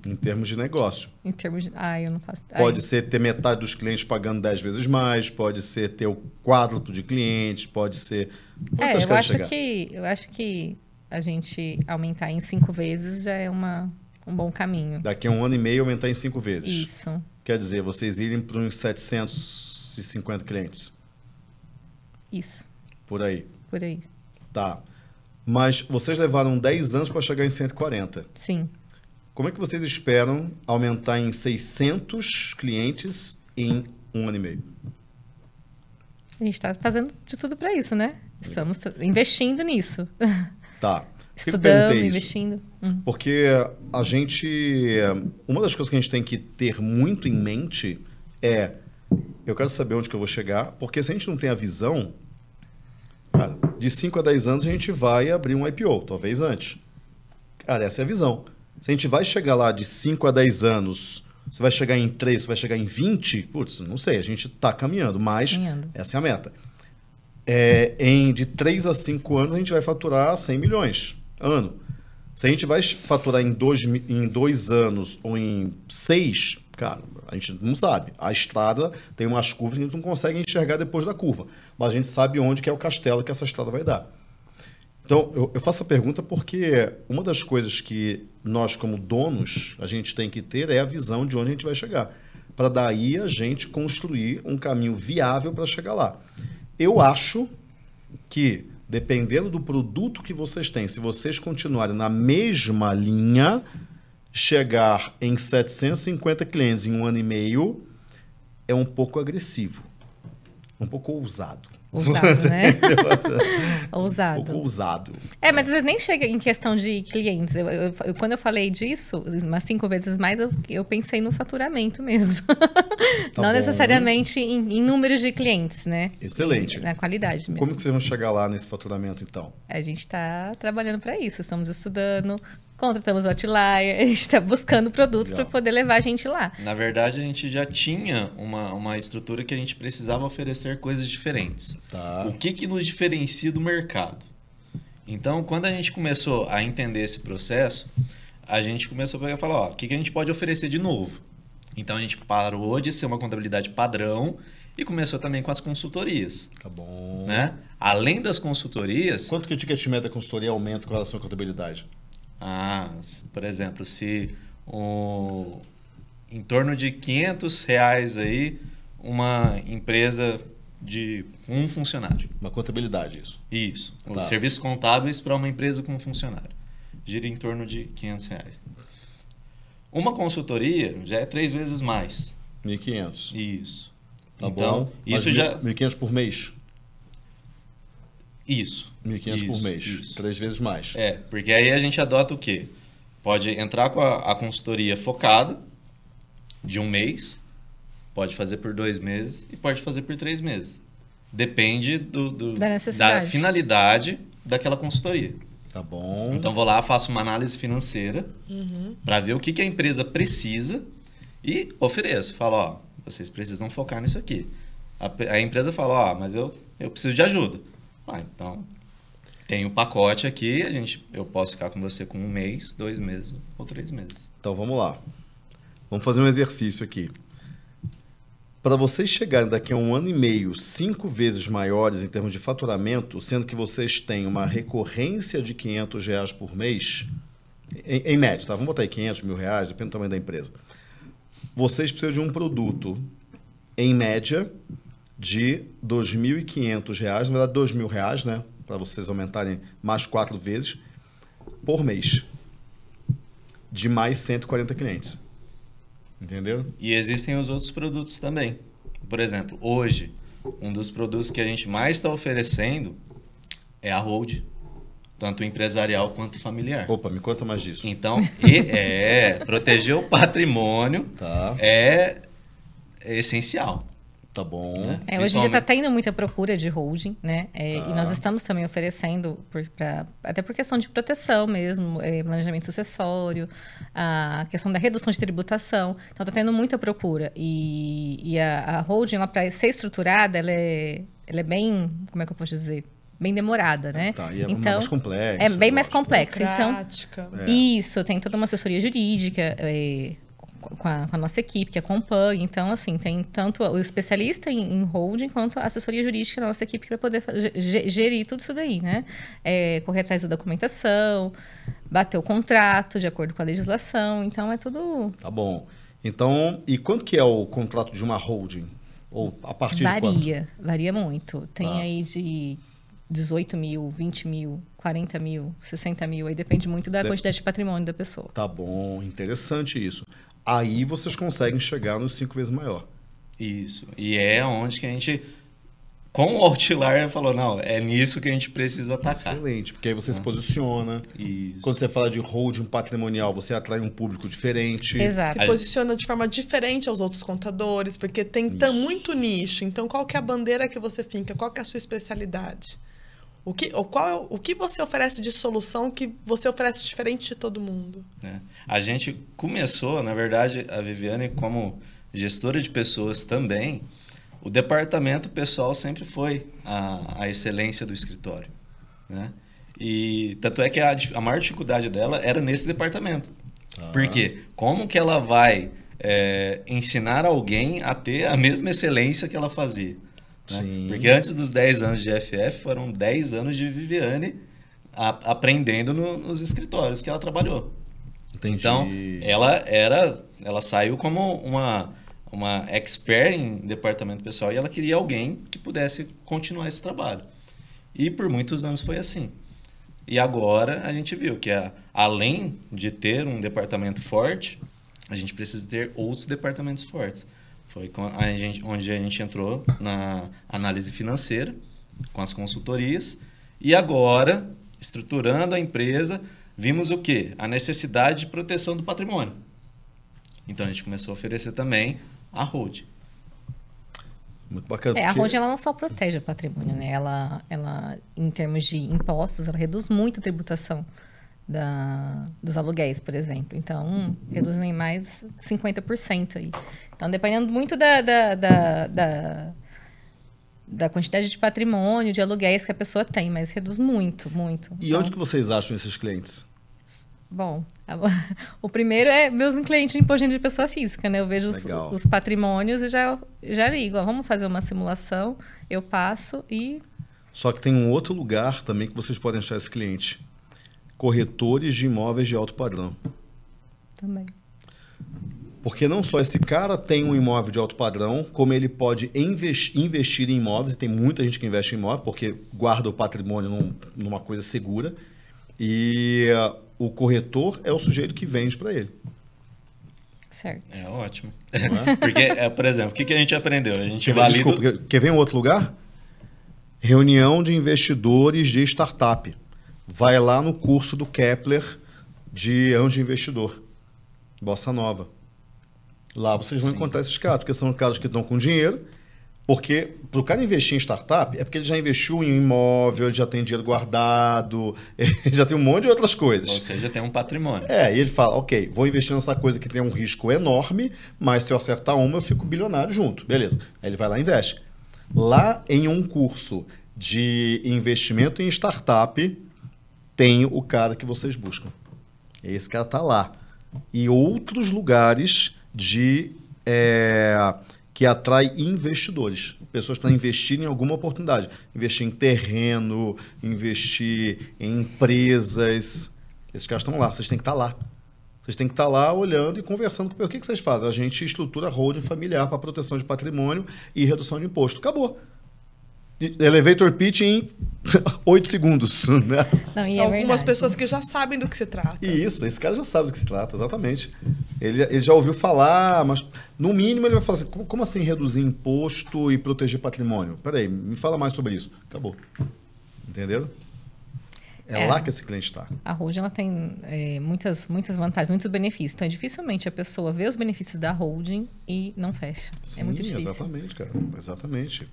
Em termos de negócio. Em termos de. Ah, eu não faço. Pode ser ter metade dos clientes pagando 10 vezes mais, pode ser ter o quádruplo de clientes, pode ser. Onde é, eu acho chegar? que. Eu acho que a gente aumentar em cinco vezes já é uma, um bom caminho. Daqui a um ano e meio aumentar em cinco vezes. Isso. Quer dizer, vocês irem para uns 750 clientes. Isso. Por aí. Por aí. Tá. Mas vocês levaram 10 anos para chegar em 140. Sim. Como é que vocês esperam aumentar em 600 clientes em um ano e meio? A gente está fazendo de tudo para isso, né? Estamos investindo nisso. (laughs) Tá. Estudando, investindo. Uhum. Porque a gente. Uma das coisas que a gente tem que ter muito em mente é. Eu quero saber onde que eu vou chegar, porque se a gente não tem a visão, cara, de 5 a 10 anos a gente vai abrir um IPO, talvez antes. Cara, essa é a visão. Se a gente vai chegar lá de 5 a 10 anos, você vai chegar em 3, você vai chegar em 20, putz, não sei, a gente está caminhando, mas caminhando. essa é a meta é, em de 3 a 5 anos a gente vai faturar 100 milhões ano. Se a gente vai faturar em dois, em dois anos ou em seis, cara, a gente não sabe. A estrada tem umas curvas que a gente não consegue enxergar depois da curva. Mas a gente sabe onde que é o castelo que essa estrada vai dar. Então, eu, eu faço a pergunta porque uma das coisas que nós, como donos, a gente tem que ter é a visão de onde a gente vai chegar. Para daí a gente construir um caminho viável para chegar lá. Eu acho que, dependendo do produto que vocês têm, se vocês continuarem na mesma linha, chegar em 750 clientes em um ano e meio é um pouco agressivo, um pouco ousado. Ousado, né? (laughs) ousado. ousado. É, mas às vezes nem chega em questão de clientes. Eu, eu, eu, quando eu falei disso, umas cinco vezes mais, eu, pensei no faturamento mesmo. (laughs) Tá Não bom. necessariamente em, em, números de clientes, né? Excelente. Na qualidade mesmo. Como que vocês vão chegar lá nesse faturamento, então? A gente está trabalhando para isso. Estamos estudando contratamos o Outlier, (laughs) a gente está buscando produtos para poder levar a gente lá. Na verdade, a gente já tinha uma, uma estrutura que a gente precisava oferecer coisas diferentes. Tá. O que, que nos diferencia do mercado? Então, quando a gente começou a entender esse processo, a gente começou a falar, ó, o que, que a gente pode oferecer de novo? Então, a gente parou de ser uma contabilidade padrão e começou também com as consultorias. Tá bom. Né? Além das consultorias... Quanto que o ticket médio da consultoria aumenta com relação à contabilidade? Ah, por exemplo, se o, em torno de 500 reais aí uma empresa de um funcionário. Uma contabilidade, isso. Isso. Tá. Os serviços contábeis para uma empresa com um funcionário. Gira em torno de 500 reais. Uma consultoria já é três vezes mais. 1.500. Isso. Tá então, bom. Isso Mas já... 1.500 por mês? Isso. 1.500 isso, por mês. Isso. Três vezes mais. É, porque aí a gente adota o quê? Pode entrar com a, a consultoria focada de um mês, pode fazer por dois meses e pode fazer por três meses. Depende do, do da, da finalidade daquela consultoria. Tá bom. Então vou lá, faço uma análise financeira uhum. para ver o que, que a empresa precisa e ofereço. Falo, ó, vocês precisam focar nisso aqui. A, a empresa fala, ó, mas eu, eu preciso de ajuda. Ah, então tem o um pacote aqui, a gente, eu posso ficar com você com um mês, dois meses ou três meses. Então vamos lá. Vamos fazer um exercício aqui. Para vocês chegarem daqui a um ano e meio, cinco vezes maiores em termos de faturamento, sendo que vocês têm uma recorrência de 500 reais por mês, em, em média, tá? Vamos botar aí 500 mil reais, depende do tamanho da empresa. Vocês precisam de um produto, em média, de R$ 2.500, na verdade, R$ 2.000, né? Para vocês aumentarem mais quatro vezes por mês. De mais 140 clientes. Entendeu? E existem os outros produtos também. Por exemplo, hoje, um dos produtos que a gente mais está oferecendo é a hold tanto empresarial quanto familiar. Opa, me conta mais disso. Então, e, é, é proteger o patrimônio tá. é, é essencial. Tá bom. Né? É, hoje em dia está tendo muita procura de holding, né? É, tá. E nós estamos também oferecendo, por, pra, até por questão de proteção mesmo, é, planejamento sucessório, a questão da redução de tributação. Então está tendo muita procura. E, e a, a, holding, para ser estruturada, ela é, ela é bem, como é que eu posso dizer? bem demorada, né? Tá, e é então, mais complexa. É bem mais complexa. Então, é. isso, tem toda uma assessoria jurídica, é, com a, com a, nossa equipe que acompanha. Então, assim, tem tanto o especialista em, em holding quanto a assessoria jurídica da nossa equipe para poder gerir tudo isso daí, né? É, correr atrás da documentação, bater o contrato de acordo com a legislação. Então, é tudo. Tá bom. Então, e quanto que é o contrato de uma holding? Ou a partir varia, de quanto? Varia muito. Tem ah. aí de 18 mil, 20 mil, 40 mil, 60 mil. Aí depende muito da quantidade de patrimônio da pessoa. Tá bom, interessante isso aí vocês conseguem chegar nos cinco vezes maior. Isso. E é onde que a gente com o Outlier falou, não, é nisso que a gente precisa atacar. Excelente, porque aí você ah. se né? posiciona. Isso. Quando você fala de holding patrimonial, você atrai um público diferente. Exato. Se posiciona de forma diferente aos outros contadores, porque tem muito nicho. Então, qual que é a bandeira que você fica? Qual que é a sua especialidade? O que, o, qual é, o que você oferece de solução que você oferece diferente de todo mundo? É. A gente começou, na verdade, a Viviane, como gestora de pessoas também, o departamento pessoal sempre foi a, a excelência do escritório. Né? E tanto é que a, a maior dificuldade dela era nesse departamento. Ah. Porque como que ela vai é, ensinar alguém a ter a mesma excelência que ela fazia? Né? Porque antes dos 10 anos de FF, foram 10 anos de Viviane a, aprendendo no, nos escritórios que ela trabalhou. Entendi. Então, ela era, ela saiu como uma uma expert em departamento pessoal e ela queria alguém que pudesse continuar esse trabalho. E por muitos anos foi assim. E agora a gente viu que a, além de ter um departamento forte, a gente precisa ter outros departamentos fortes. Foi a gente, onde a gente entrou na análise financeira, com as consultorias. E agora, estruturando a empresa, vimos o quê? A necessidade de proteção do patrimônio. Então a gente começou a oferecer também a Road. Muito bacana. É, porque... A Road ela não só protege o patrimônio, né? Ela, ela, em termos de impostos, ela reduz muito a tributação da, dos aluguéis, por exemplo. Então, reduzem em mais 50% aí. Então, dependendo muito da, da, da, da da quantidade de patrimônio, de aluguéis que a pessoa tem, mas reduz muito, muito. E então, onde que vocês acham esses clientes? Bom, a, (laughs) o primeiro é meus clientes de imposto de pessoa física, né? Eu vejo os, os, patrimônios e já, já ligo, ó, vamos fazer uma simulação, eu passo e... Só que tem um outro lugar também que vocês podem achar esse cliente, corretores de imóveis de alto padrão. Também. Porque não só esse cara tem um imóvel de alto padrão, como ele pode investir, investir em imóveis, e tem muita gente que investe em imóvel, porque guarda o patrimônio num, numa coisa segura, e uh, o corretor é o sujeito que vende para ele. Certo. É ótimo. É? (laughs) Porque, é, por exemplo, o que, a gente aprendeu? A gente quer, valida... Desculpa, quer ver em outro lugar? Reunião de investidores de startup vai lá no curso do Kepler de Anjo Investidor, Bossa Nova. Lá vocês vão Sim. encontrar esses caras, porque são caras que estão com dinheiro, porque para o cara investir em startup é porque ele já investiu em imóvel, ele já tem dinheiro guardado, (laughs) ele já tem um monte de outras coisas. Ou seja, tem um patrimônio. É, e ele fala, ok, vou investir nessa coisa que tem um risco enorme, mas se eu acertar uma eu fico bilionário junto. Beleza. Aí ele vai lá e investe. Lá em um curso de investimento em startup, tem o cara que vocês buscam. Esse cara está lá. E outros lugares de é, que atrai investidores, pessoas para investir em alguma oportunidade, investir em terreno, investir em empresas. Esses caras estão lá, vocês têm que estar tá lá. Vocês têm que estar tá lá olhando e conversando o que, que vocês fazem. A gente estrutura holding familiar para proteção de patrimônio e redução de imposto. Acabou elevator pitch em (laughs) oito segundos. Né? Não, é Algumas verdade. pessoas que já sabem do que se trata. E isso, esse cara já sabe do que se trata, exatamente. Ele, ele já ouviu falar, mas no mínimo ele vai falar assim: como, como assim reduzir imposto e proteger patrimônio? Peraí, me fala mais sobre isso. Acabou. Entenderam? É, é, lá que esse cliente está. A Hold ela tem é, muitas, muitas vantagens, muitos benefícios. Então, é dificilmente a pessoa vê os benefícios da holding e não fecha. Sim, é muito difícil. Exatamente, cara. Exatamente.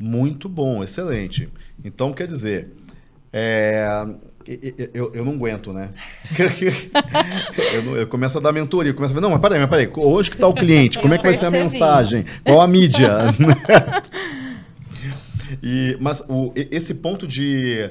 Muito bom, excelente. Então, quer dizer, é, eu, eu não aguento, né? (laughs) eu, eu, começo a dar mentoria, começo a falar, não, mas peraí, mas peraí, hoje que está o cliente, como é que vai ser a mensagem? Qual a mídia? (laughs) e, mas o, esse ponto de...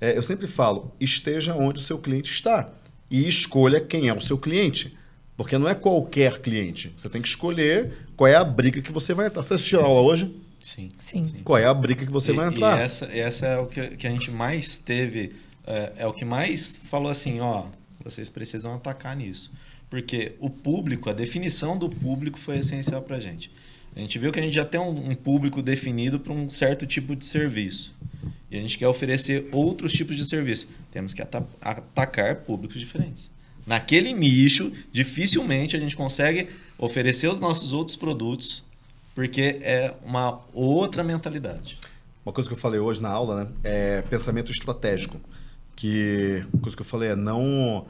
É, eu sempre falo, esteja onde o seu cliente está e escolha quem é o seu cliente. Porque não é qualquer cliente. Você tem que escolher qual é a briga que você vai estar. Você assistiu a aula hoje? Sim. Sim. Qual é a briga que você e, vai entrar? E essa, essa é o que, que a gente mais teve, é, é, o que mais falou assim, ó, vocês precisam atacar nisso. Porque o público, a definição do público foi essencial a gente. A gente viu que a gente já tem um, um público definido para um certo tipo de serviço. E a gente quer oferecer outros tipos de serviço. Temos que atacar públicos diferentes. Naquele nicho, dificilmente a gente consegue oferecer os nossos outros produtos porque é uma outra mentalidade. Uma coisa que eu falei hoje na aula né, é pensamento estratégico, que coisa que eu falei é não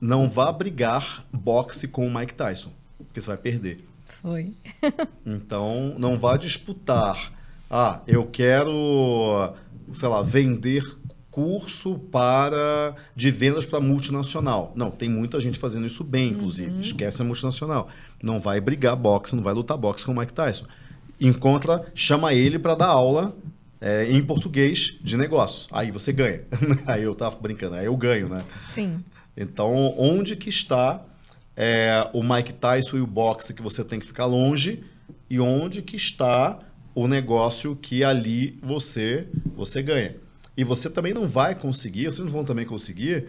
não vá brigar boxe com o Mike Tyson, porque você vai perder. Foi. (laughs) então não vá disputar. Ah, eu quero, sei lá, vender curso para de vendas para multinacional. Não, tem muita gente fazendo isso bem, inclusive. Uhum. Esquece a multinacional. Não vai brigar boxe, não vai lutar boxe com o Mike Tyson. Encontra, chama ele para dar aula é, em português de negócios. Aí você ganha. (laughs) aí eu tava brincando, aí eu ganho, né? Sim. Então, onde que está é, o Mike Tyson e o boxe que você tem que ficar longe e onde que está o negócio que ali você você ganha? E você também não vai conseguir, vocês não vão também conseguir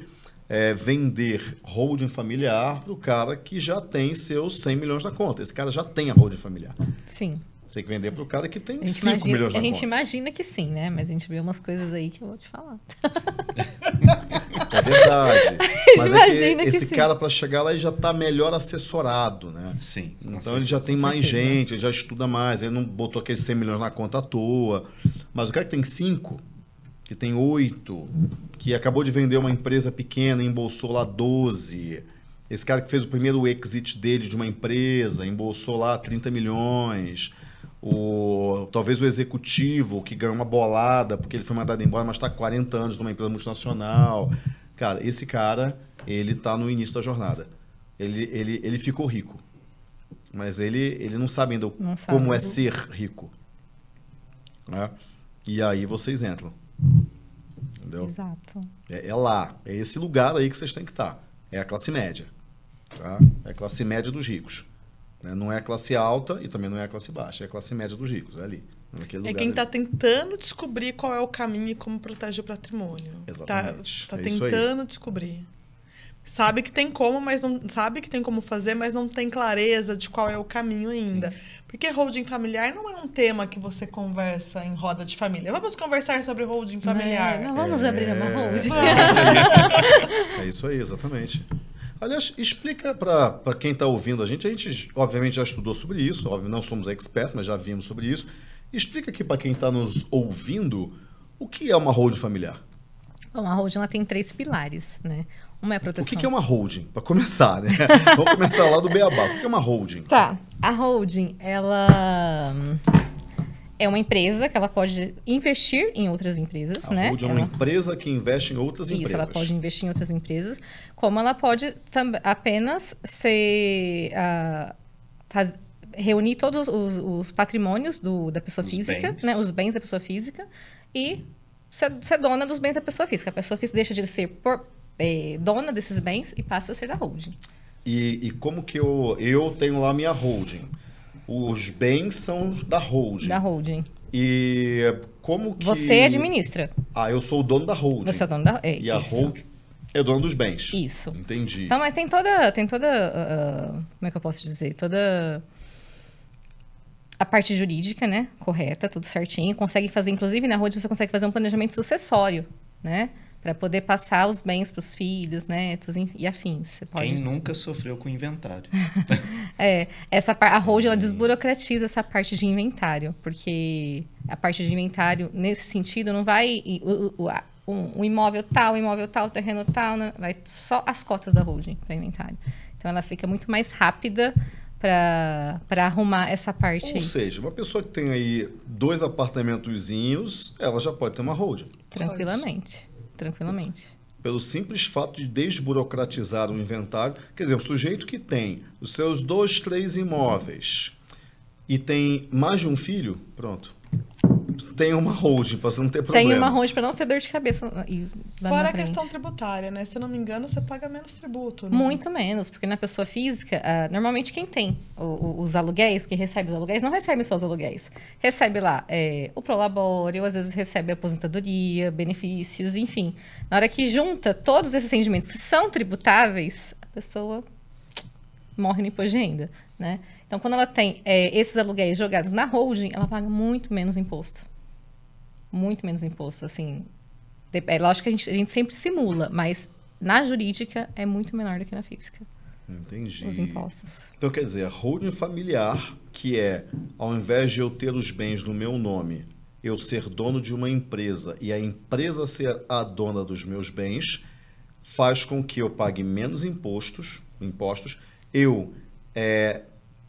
é, vender holding familiar para o cara que já tem seus 100 milhões na conta. Esse cara já tem a holding familiar. Sim. Você tem que vender para o cara que tem 5 imagina, milhões na conta. A gente imagina que sim, né? Mas a gente vê umas coisas aí que eu vou te falar. é verdade. (laughs) Mas é que esse que cara, para chegar lá, ele já está melhor assessorado, né? Sim. Então ele já tem mais gente, ele já estuda mais, ele não botou aqueles 100 milhões na conta à toa. Mas o cara que tem 5 que tem oito, que acabou de vender uma empresa pequena, embolsou lá 12. Esse cara que fez o primeiro exit dele de uma empresa, embolsou lá 30 milhões. O, talvez o executivo que ganhou uma bolada porque ele foi mandado embora, mas está 40 anos numa empresa multinacional. Cara, esse cara, ele está no início da jornada. Ele, ele, ele ficou rico. Mas ele, ele não sabe ainda não como é ser rico. Né? E aí vocês entram. Entendeu? Exato. É, é, lá, é esse lugar aí que vocês têm que estar. Tá. É a classe média. Tá? É a classe média dos ricos. Né? Não é a classe alta e também não é a classe baixa, é a classe média dos ricos, é ali. É quem está tentando descobrir qual é o caminho e como proteger o patrimônio. Tá- Exatamente. Está tá é tentando descobrir sabe que tem como, mas não sabe que tem como fazer, mas não tem clareza de qual é o caminho ainda. Sim. Porque holding familiar não é um tema que você conversa em roda de família. Vamos conversar sobre holding familiar. Não, é, vamos é... abrir uma é. holding. (laughs) É isso aí, exatamente. Aliás, explica para quem está ouvindo a gente. A gente, obviamente, já estudou sobre isso, óbvio, não somos expertos, mas já vimos sobre isso. Explica aqui para quem está nos ouvindo o que é uma holding familiar. Bom, a holding ela tem três pilares, né? Uma é proteção. O que, que é uma holding? Para começar, né? (laughs) Vamos começar lá do beabá. O que é uma holding? Tá. A holding, ela hum, é uma empresa que ela pode investir em outras empresas, a né? Holding é uma empresa que investe em outras Isso, empresas. Isso, ela pode investir em outras empresas, como ela pode apenas ser uh, faz... reunir todos os, os patrimônios do, da pessoa os física, bens. né? Os bens da pessoa física e ser, ser, dona dos bens da pessoa física. A pessoa física deixa de ser por é, dona desses bens e passa a ser da holding. E, e como que eu, eu tenho lá minha holding? Os bens são da holding. Da holding. E como que... Você administra. Ah, eu sou o dono da holding. Você é o dono da... É, e isso. a holding é dono dos bens. Isso. Entendi. Então, mas tem toda... Tem toda uh, como é que eu posso dizer? Toda a parte jurídica, né? Correta, tudo certinho. Consegue fazer, inclusive, na holding você consegue fazer um planejamento sucessório, né? para poder passar os bens para os filhos, netos e afins. Pode... Quem nunca sofreu com inventário? (laughs) é, essa par... a Hold é ela desburocratiza essa parte de inventário, porque a parte de inventário nesse sentido não vai o, o, um imóvel tal, um imóvel tal, terreno tal, né? vai só as cotas da holding para inventário. Então ela fica muito mais rápida para arrumar essa parte Ou aí. Ou seja, uma pessoa que tem aí dois apartamentozinhos, ela já pode ter uma holding. Tranquilamente tranquilamente pelo simples fato de desburocratizar o inventário. Quer dizer, um sujeito que tem os seus dois, três imóveis e tem mais de um filho, pronto, tem uma hold para você não ter problema. Tem uma hold para não ter dor de cabeça. E Fora a questão tributária, né? Se eu não me engano, você paga menos tributo. Né? Muito menos, porque na pessoa física, uh, normalmente quem tem o, o, os aluguéis, quem recebe os aluguéis, não recebe só os aluguéis. Recebe lá é, o prolabório, às vezes recebe aposentadoria, benefícios, enfim. Na hora que junta todos esses rendimentos que são tributáveis, a pessoa morre no imposto de renda, né? Então, quando ela tem é, esses aluguéis jogados na holding, ela paga muito menos imposto. Muito menos imposto, assim. É lógico que a gente, a gente sempre simula, mas na jurídica é muito menor do que na física. Entendi. Os impostos. Então, quer dizer, a holding familiar, que é, ao invés de eu ter os bens no meu nome, eu ser dono de uma empresa e a empresa ser a dona dos meus bens, faz com que eu pague menos impostos, impostos eu é,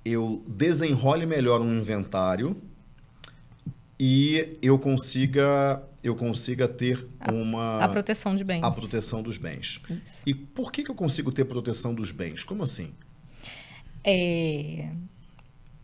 eu desenrole melhor um inventário e eu consiga eu consiga ter a, uma a proteção de bens a proteção dos bens Isso. e por que, que eu consigo ter proteção dos bens como assim é,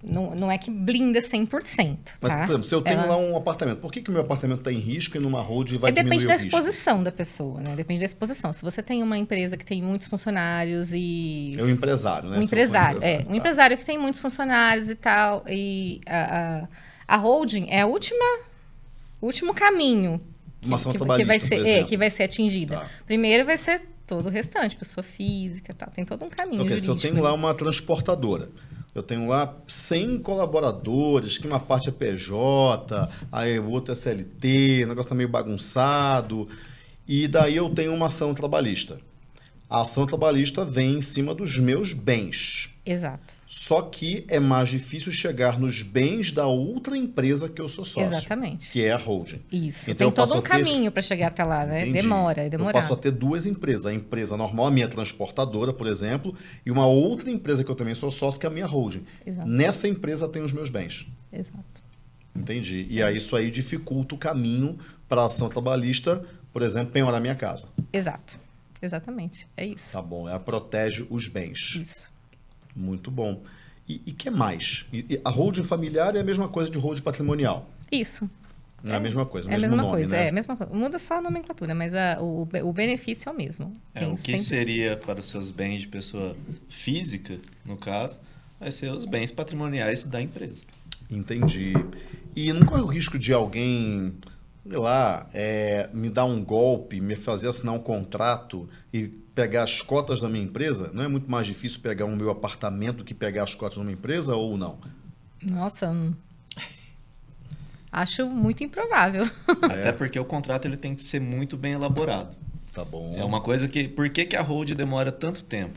não, não é que blinda 100%. Tá? Mas, por exemplo, se eu tenho Ela... lá um apartamento, por que o meu apartamento está em risco e numa holding vai é, diminuir Depende da exposição da pessoa, né? Depende da exposição. Se você tem uma empresa que tem muitos funcionários e... É um empresário, né? Um é. empresário, um empresário, é. Tá. Um empresário que tem muitos funcionários e tal. E a, a, a holding é O último caminho que, uma ação que, que vai ser, é, que vai ser atingida. Tá. Primeiro vai ser todo o restante, pessoa física, tal. Tem todo um caminho. Okay, se eu tenho lá uma transportadora, eu tenho lá 100 colaboradores, que uma parte é PJ, aí o outro é CLT, o negócio está meio bagunçado. E daí eu tenho uma ação trabalhista a ação trabalhista vem em cima dos meus bens. Exato. Só que é mais difícil chegar nos bens da outra empresa que eu sou sócio. Exatamente. Que é a holding. Isso. Então, Tem todo um ter... caminho para chegar até lá, né? Entendi. Demora, é demorado. Eu passo a ter duas empresas. A empresa normal, a minha transportadora, por exemplo, e uma outra empresa que eu também sou sócio, que é a minha holding. Exato. Nessa empresa tem os meus bens. Exato. Entendi. E aí isso aí dificulta o caminho para a ação trabalhista, por exemplo, penhorar minha casa. Exato. Exatamente, é isso. Tá bom, ela protege os bens. Isso. Muito bom. E, o que mais? E, e a holding familiar é a mesma coisa de holding patrimonial? Isso. É, é a é. mesma coisa, é a mesma nome, coisa, né? é a mesma coisa. Muda só a nomenclatura, mas a, o, o benefício é o mesmo. É, o que sempre... seria para os seus bens de pessoa física, no caso, vai ser os bens patrimoniais da empresa. Entendi. E não corre o risco de alguém sei lá, é, me dar um golpe, me fazer assinar um contrato e pegar as cotas da minha empresa, não é muito mais difícil pegar o um meu apartamento que pegar as cotas de uma empresa ou não? Nossa, hum. acho muito improvável. (laughs) Até é. porque o contrato ele tem que ser muito bem elaborado. Tá bom. É uma coisa que por que, que a hold demora tanto tempo?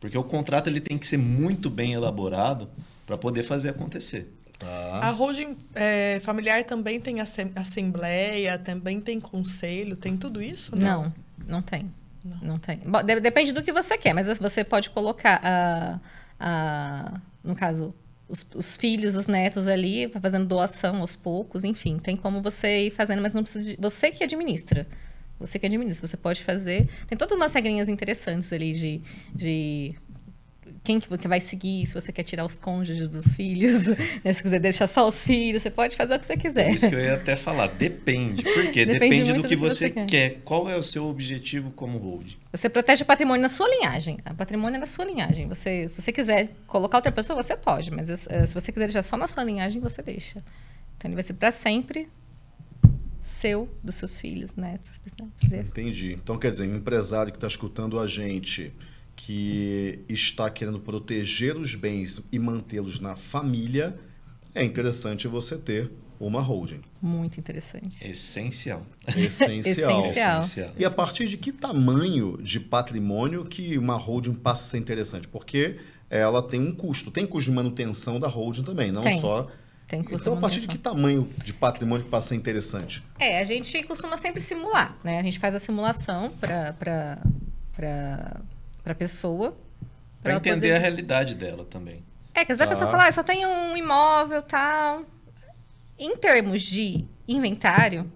Porque o contrato ele tem que ser muito bem elaborado para poder fazer acontecer. Tá. A holding é, familiar também tem assembleia, também tem conselho, tem tudo isso? Não, né? não, não tem. Não. não tem. depende do que você quer, mas você pode colocar, no caso, os, os, filhos, os netos ali, fazendo doação aos poucos, enfim, tem como você ir fazendo, mas não precisa. De, você que administra. Você que administra, você pode fazer. Tem todas umas regrinhas interessantes ali de, de quem que vai seguir, se você quer tirar os cônjuges dos filhos, (laughs) né? se quiser deixar só os filhos, você pode fazer o que você quiser. Então, isso que eu ia até falar, depende. Por quê? Depende, depende do, que, do você, você quer. quer. Qual é o seu objetivo como hold? Você protege o patrimônio na sua linhagem. O patrimônio é na sua linhagem. Você, se você quiser colocar outra pessoa, você pode, mas eh, se você quiser deixar só na sua linhagem, você deixa. Então ele vai ser para sempre seu, dos seus filhos, netos, bisnetos. Entendi. Então, quer dizer, um empresário que está escutando a gente que está querendo proteger os bens e mantê-los na família, é interessante você ter uma holding. Muito interessante. Essencial. (laughs) Essencial. Essencial. E a partir de que tamanho de patrimônio que uma holding passa a ser interessante? Porque ela tem um custo. Tem custo de manutenção da holding também, não tem. só então, a partir de que tamanho de patrimônio que passa a ser interessante? É, a gente costuma sempre simular, né? A gente faz a simulação para para a pessoa. Para entender poder... a realidade dela também. É, que às vezes ah. a pessoa tá. fala, ah, eu só tenho um imóvel tal. Em termos de inventário,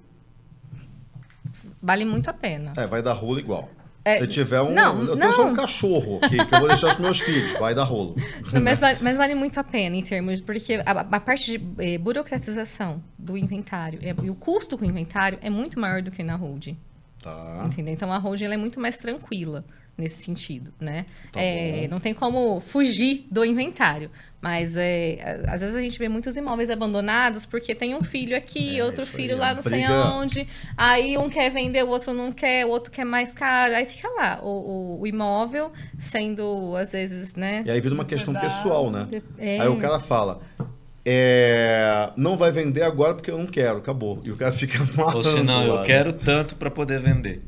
vale muito a pena. É, vai dar rolo igual. É, Se tiver um. Não, eu não. tenho só um cachorro aqui, que eu vou deixar os meus filhos, vai dar rolo. Não, mas, vale, mas, vale, muito a pena em termos. Porque a, a parte de eh, burocratização do inventário é, e o custo com o inventário é muito maior do que na holding. Tá. Entendeu? Então a holding é muito mais tranquila nesse sentido, né? Tá é, não tem como fugir do inventário. Mas é, às vezes a gente vê muitos imóveis abandonados porque tem um filho aqui, é, outro filho é lá não sei aonde. Aí um quer vender, o outro não quer, o outro quer mais caro. Aí fica lá o, o, o imóvel sendo, às vezes, né? E aí vira uma questão pessoal, né? É. Aí o cara fala, é, não vai vender agora porque eu não quero, acabou. E o cara fica mal. (laughs) Ou senão, eu né? quero tanto para poder vender.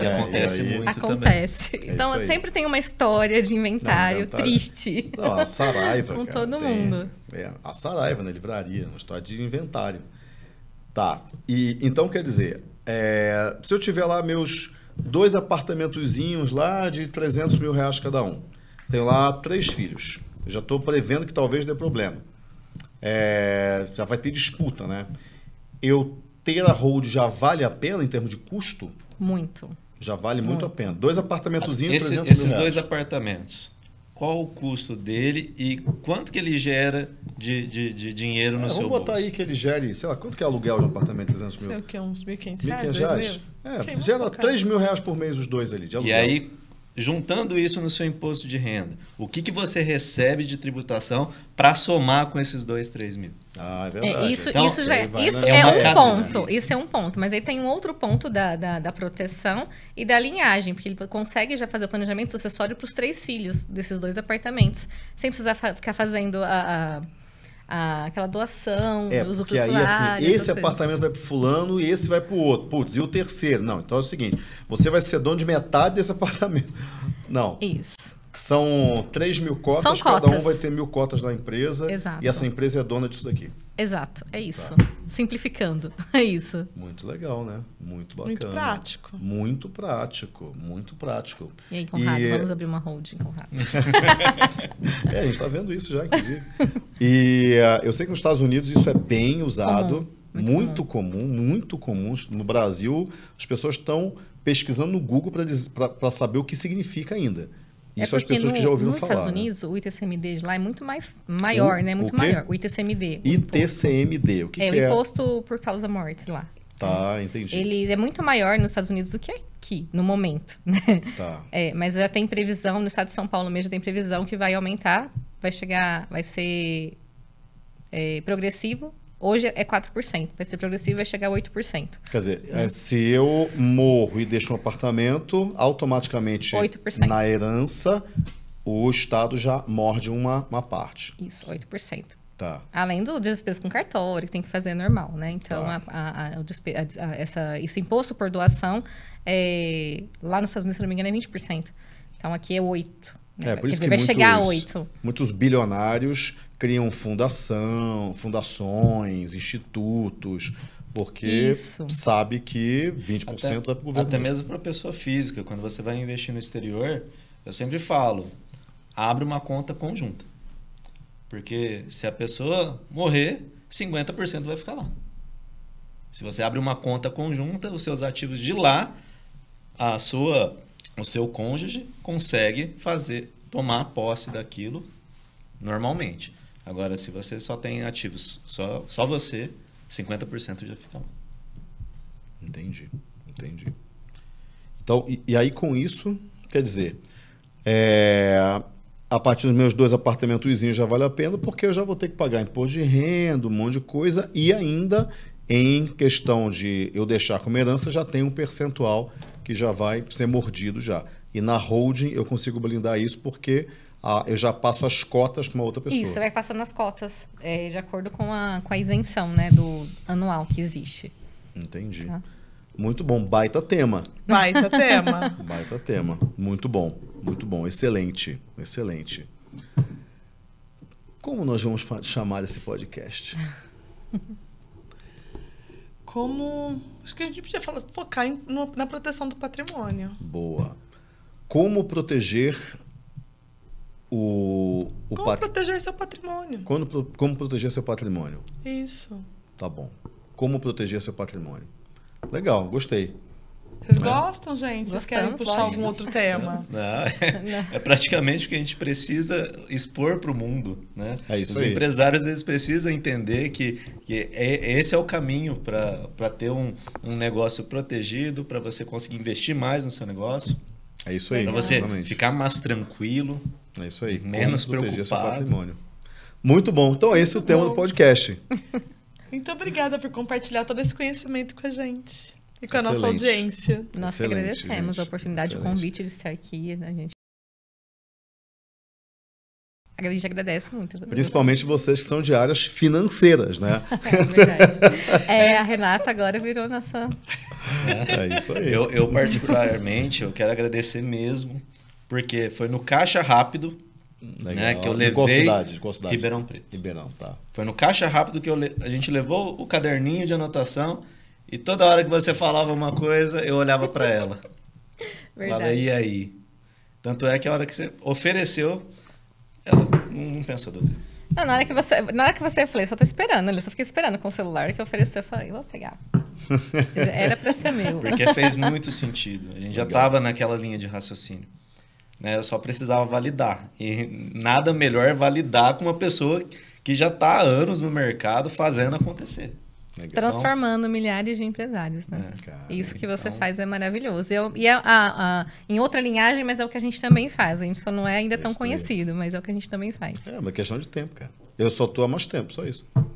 É, acontece aí, muito acontece. também. É então sempre tem uma história de é inventário, não, inventário triste. Não, a Saraiva. (laughs) Com cara, todo tem, mundo. É, a Saraiva na livraria, uma história de inventário. Tá. E então quer dizer, é, se eu tiver lá meus dois apartamentozinhos lá de 300 mil reais cada um, tenho lá três filhos. Eu já estou prevendo que talvez dê problema. É, já vai ter disputa, né? Eu ter a hold já vale a pena em termos de custo? Muito. Já vale muito, muito a pena. Dois apartamentozinhos, Esse, 300 Esses dois apartamentos, qual o custo dele e quanto que ele gera de, de, de dinheiro é, no ah, seu bolso? Vamos botar aí que ele gere, sei lá, quanto que é aluguel de um apartamento 300 mil? Sei o que, uns 1.500 reais, 2 É, gera 3 mil reais por mês os dois ali de aluguel. E aí, juntando isso no seu imposto de renda, o que, que você recebe de tributação para somar com esses dois, três mil? Ah, é, é verdade. É, isso, então, isso, já, é, isso né? é, é um cadeira. ponto, isso é um ponto. Mas aí tem um outro ponto da, da, da, proteção e da linhagem, porque ele consegue já fazer o planejamento sucessório para os três filhos desses dois apartamentos, sem precisar fa ficar fazendo a, a a, aquela doação, é, uso porque aí, assim, esse apartamento vai para fulano e esse vai para o outro. Putz, e o terceiro? Não, então é o seguinte, você vai ser dono de metade desse apartamento. Não. Isso. São 3 mil cotas, São cotas, cada um vai ter mil cotas da empresa. Exato. E essa empresa é dona disso daqui. Exato, é tá. isso. Tá. Simplificando, (laughs) é isso. Muito legal, né? Muito bacana. Muito prático. Muito prático, muito prático. E aí, Conrado, e... É vamos abrir uma holding, Conrado. (laughs) é, a gente está vendo isso já, inclusive. E uh, eu sei que nos Estados Unidos isso é bem usado. Comum. Muito, muito comum. comum, muito comum. No Brasil, as pessoas estão pesquisando no Google para saber o que significa ainda. É Isso é as pessoas no, que já ouviram nos falar. Nos Estados né? Unidos, o ITCMD de lá é muito mais maior, o, né? Muito o maior. O ITCMD. ITCMD, o que, é? Que é o imposto por causa mortes lá. Tá, entendi. Ele é muito maior nos Estados Unidos do que aqui, no momento. (laughs) Né? Tá. É, mas já tem previsão, no estado de São Paulo mesmo tem previsão que vai aumentar, vai chegar, vai ser é, progressivo Hoje é 4%, vai ser progressivo vai chegar a 8%. Quer dizer, é. se eu morro e deixo um apartamento, automaticamente 8%. na herança, o Estado já morde uma, uma parte. Isso, 8%. Tá. Além do despesa com cartório, que tem que fazer normal, né? Então, tá. a, a, a, essa, esse imposto por doação, é, lá nos Estados Unidos, se não me engano, é 20%. Então, aqui é 8%. É, por isso que vai muitos, chegar a 8. Muitos bilionários criam fundação, fundações, institutos, porque isso. sabe que 20% até, é para o governo. Até mesmo para pessoa física, quando você vai investir no exterior, eu sempre falo, abre uma conta conjunta. Porque se a pessoa morrer, 50% vai ficar lá. Se você abre uma conta conjunta, os seus ativos de lá, a sua o seu cônjuge consegue fazer tomar posse daquilo normalmente. Agora, se você só tem ativos, só, só você, 50% já fica lá. Entendi, entendi. Então, e, e aí com isso, quer dizer, é, a partir dos meus dois apartamentozinhos já vale a pena, porque eu já vou ter que pagar imposto de renda, um monte de coisa, e ainda em questão de eu deixar como herança, já tem um percentual que já vai ser mordido já. E na holding eu consigo blindar isso porque ah, eu já passo as cotas para uma outra pessoa. Isso, você vai passando as cotas, é, de acordo com a, com a isenção né, do anual que existe. Entendi. Tá? Muito bom, baita tema. Baita (laughs) tema. baita tema. Muito bom, muito bom, excelente, excelente. Como nós vamos chamar esse podcast? (laughs) como. Acho que a gente podia falar, focar em, no, na proteção do patrimônio. Boa. Como proteger o, o Como pat... proteger seu patrimônio. Quando, como proteger seu patrimônio. Isso. Tá bom. Como proteger seu patrimônio. Legal, gostei. Vocês né? gostam, gente? Gostamos, Vocês querem puxar lógico. algum outro tema? (laughs) É, Não, é, praticamente o que a gente precisa expor para o mundo. Né? É isso Os aí. empresários eles precisam entender que, que é, esse é o caminho para ter um, um negócio protegido, para você conseguir investir mais no seu negócio. É isso aí. Para você exatamente. ficar mais tranquilo. É isso aí. Menos Como preocupado. Seu patrimônio. Muito bom. Então, esse é o tema bom. do podcast. Muito obrigada por compartilhar todo esse conhecimento com a gente e com a nossa audiência. Nós que agradecemos gente. a oportunidade, Excelente. o convite de estar aqui. Né? A gente a gente agradece muito. Principalmente vocês que são de áreas financeiras, né? (laughs) é verdade. É, a Renata agora virou nossa. É, é isso aí. Eu, eu, particularmente, eu quero agradecer mesmo, porque foi no Caixa Rápido né, Legal. né, que eu levei. Qual cidade? Qual cidade? Ribeirão Preto. Ribeirão, tá. Foi no Caixa Rápido que le... a gente levou o caderninho de anotação e toda hora que você falava uma coisa, eu olhava para ela. Verdade. (laughs) Falava, e aí? Tanto é que a hora que você ofereceu, ela não pensou duas vezes. Não, na hora que você, na hora que você, eu falei, só tô esperando, eu só fiquei esperando com o celular que ofereceu, eu falei, eu vou pegar. (laughs) Era para ser meu. Porque fez muito sentido. A gente já tava naquela linha de raciocínio. Né? Eu só precisava validar. E nada melhor validar com uma pessoa que já tá há anos no mercado fazendo acontecer. Legal. Transformando milhares de empresários, né? É, cara, Isso que você então... faz é maravilhoso. Eu, é e é, a, a, em outra linhagem, mas é o que a gente também faz. A gente só não é ainda tão conhecido, mas é o que a gente também faz. É uma questão de tempo, cara. Eu só tô há mais tempo, só isso. (laughs)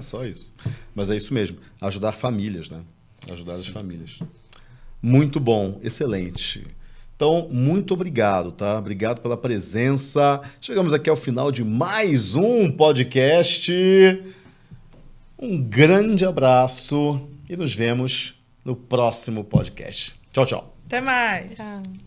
só isso. Mas é isso mesmo. Ajudar famílias, né? Ajudar Sim. as famílias. Muito bom, excelente. Então, muito obrigado, tá? Obrigado pela presença. Chegamos aqui ao final de mais um podcast. Um grande abraço e nos vemos no próximo podcast. Tchau, tchau. Até mais. Tchau.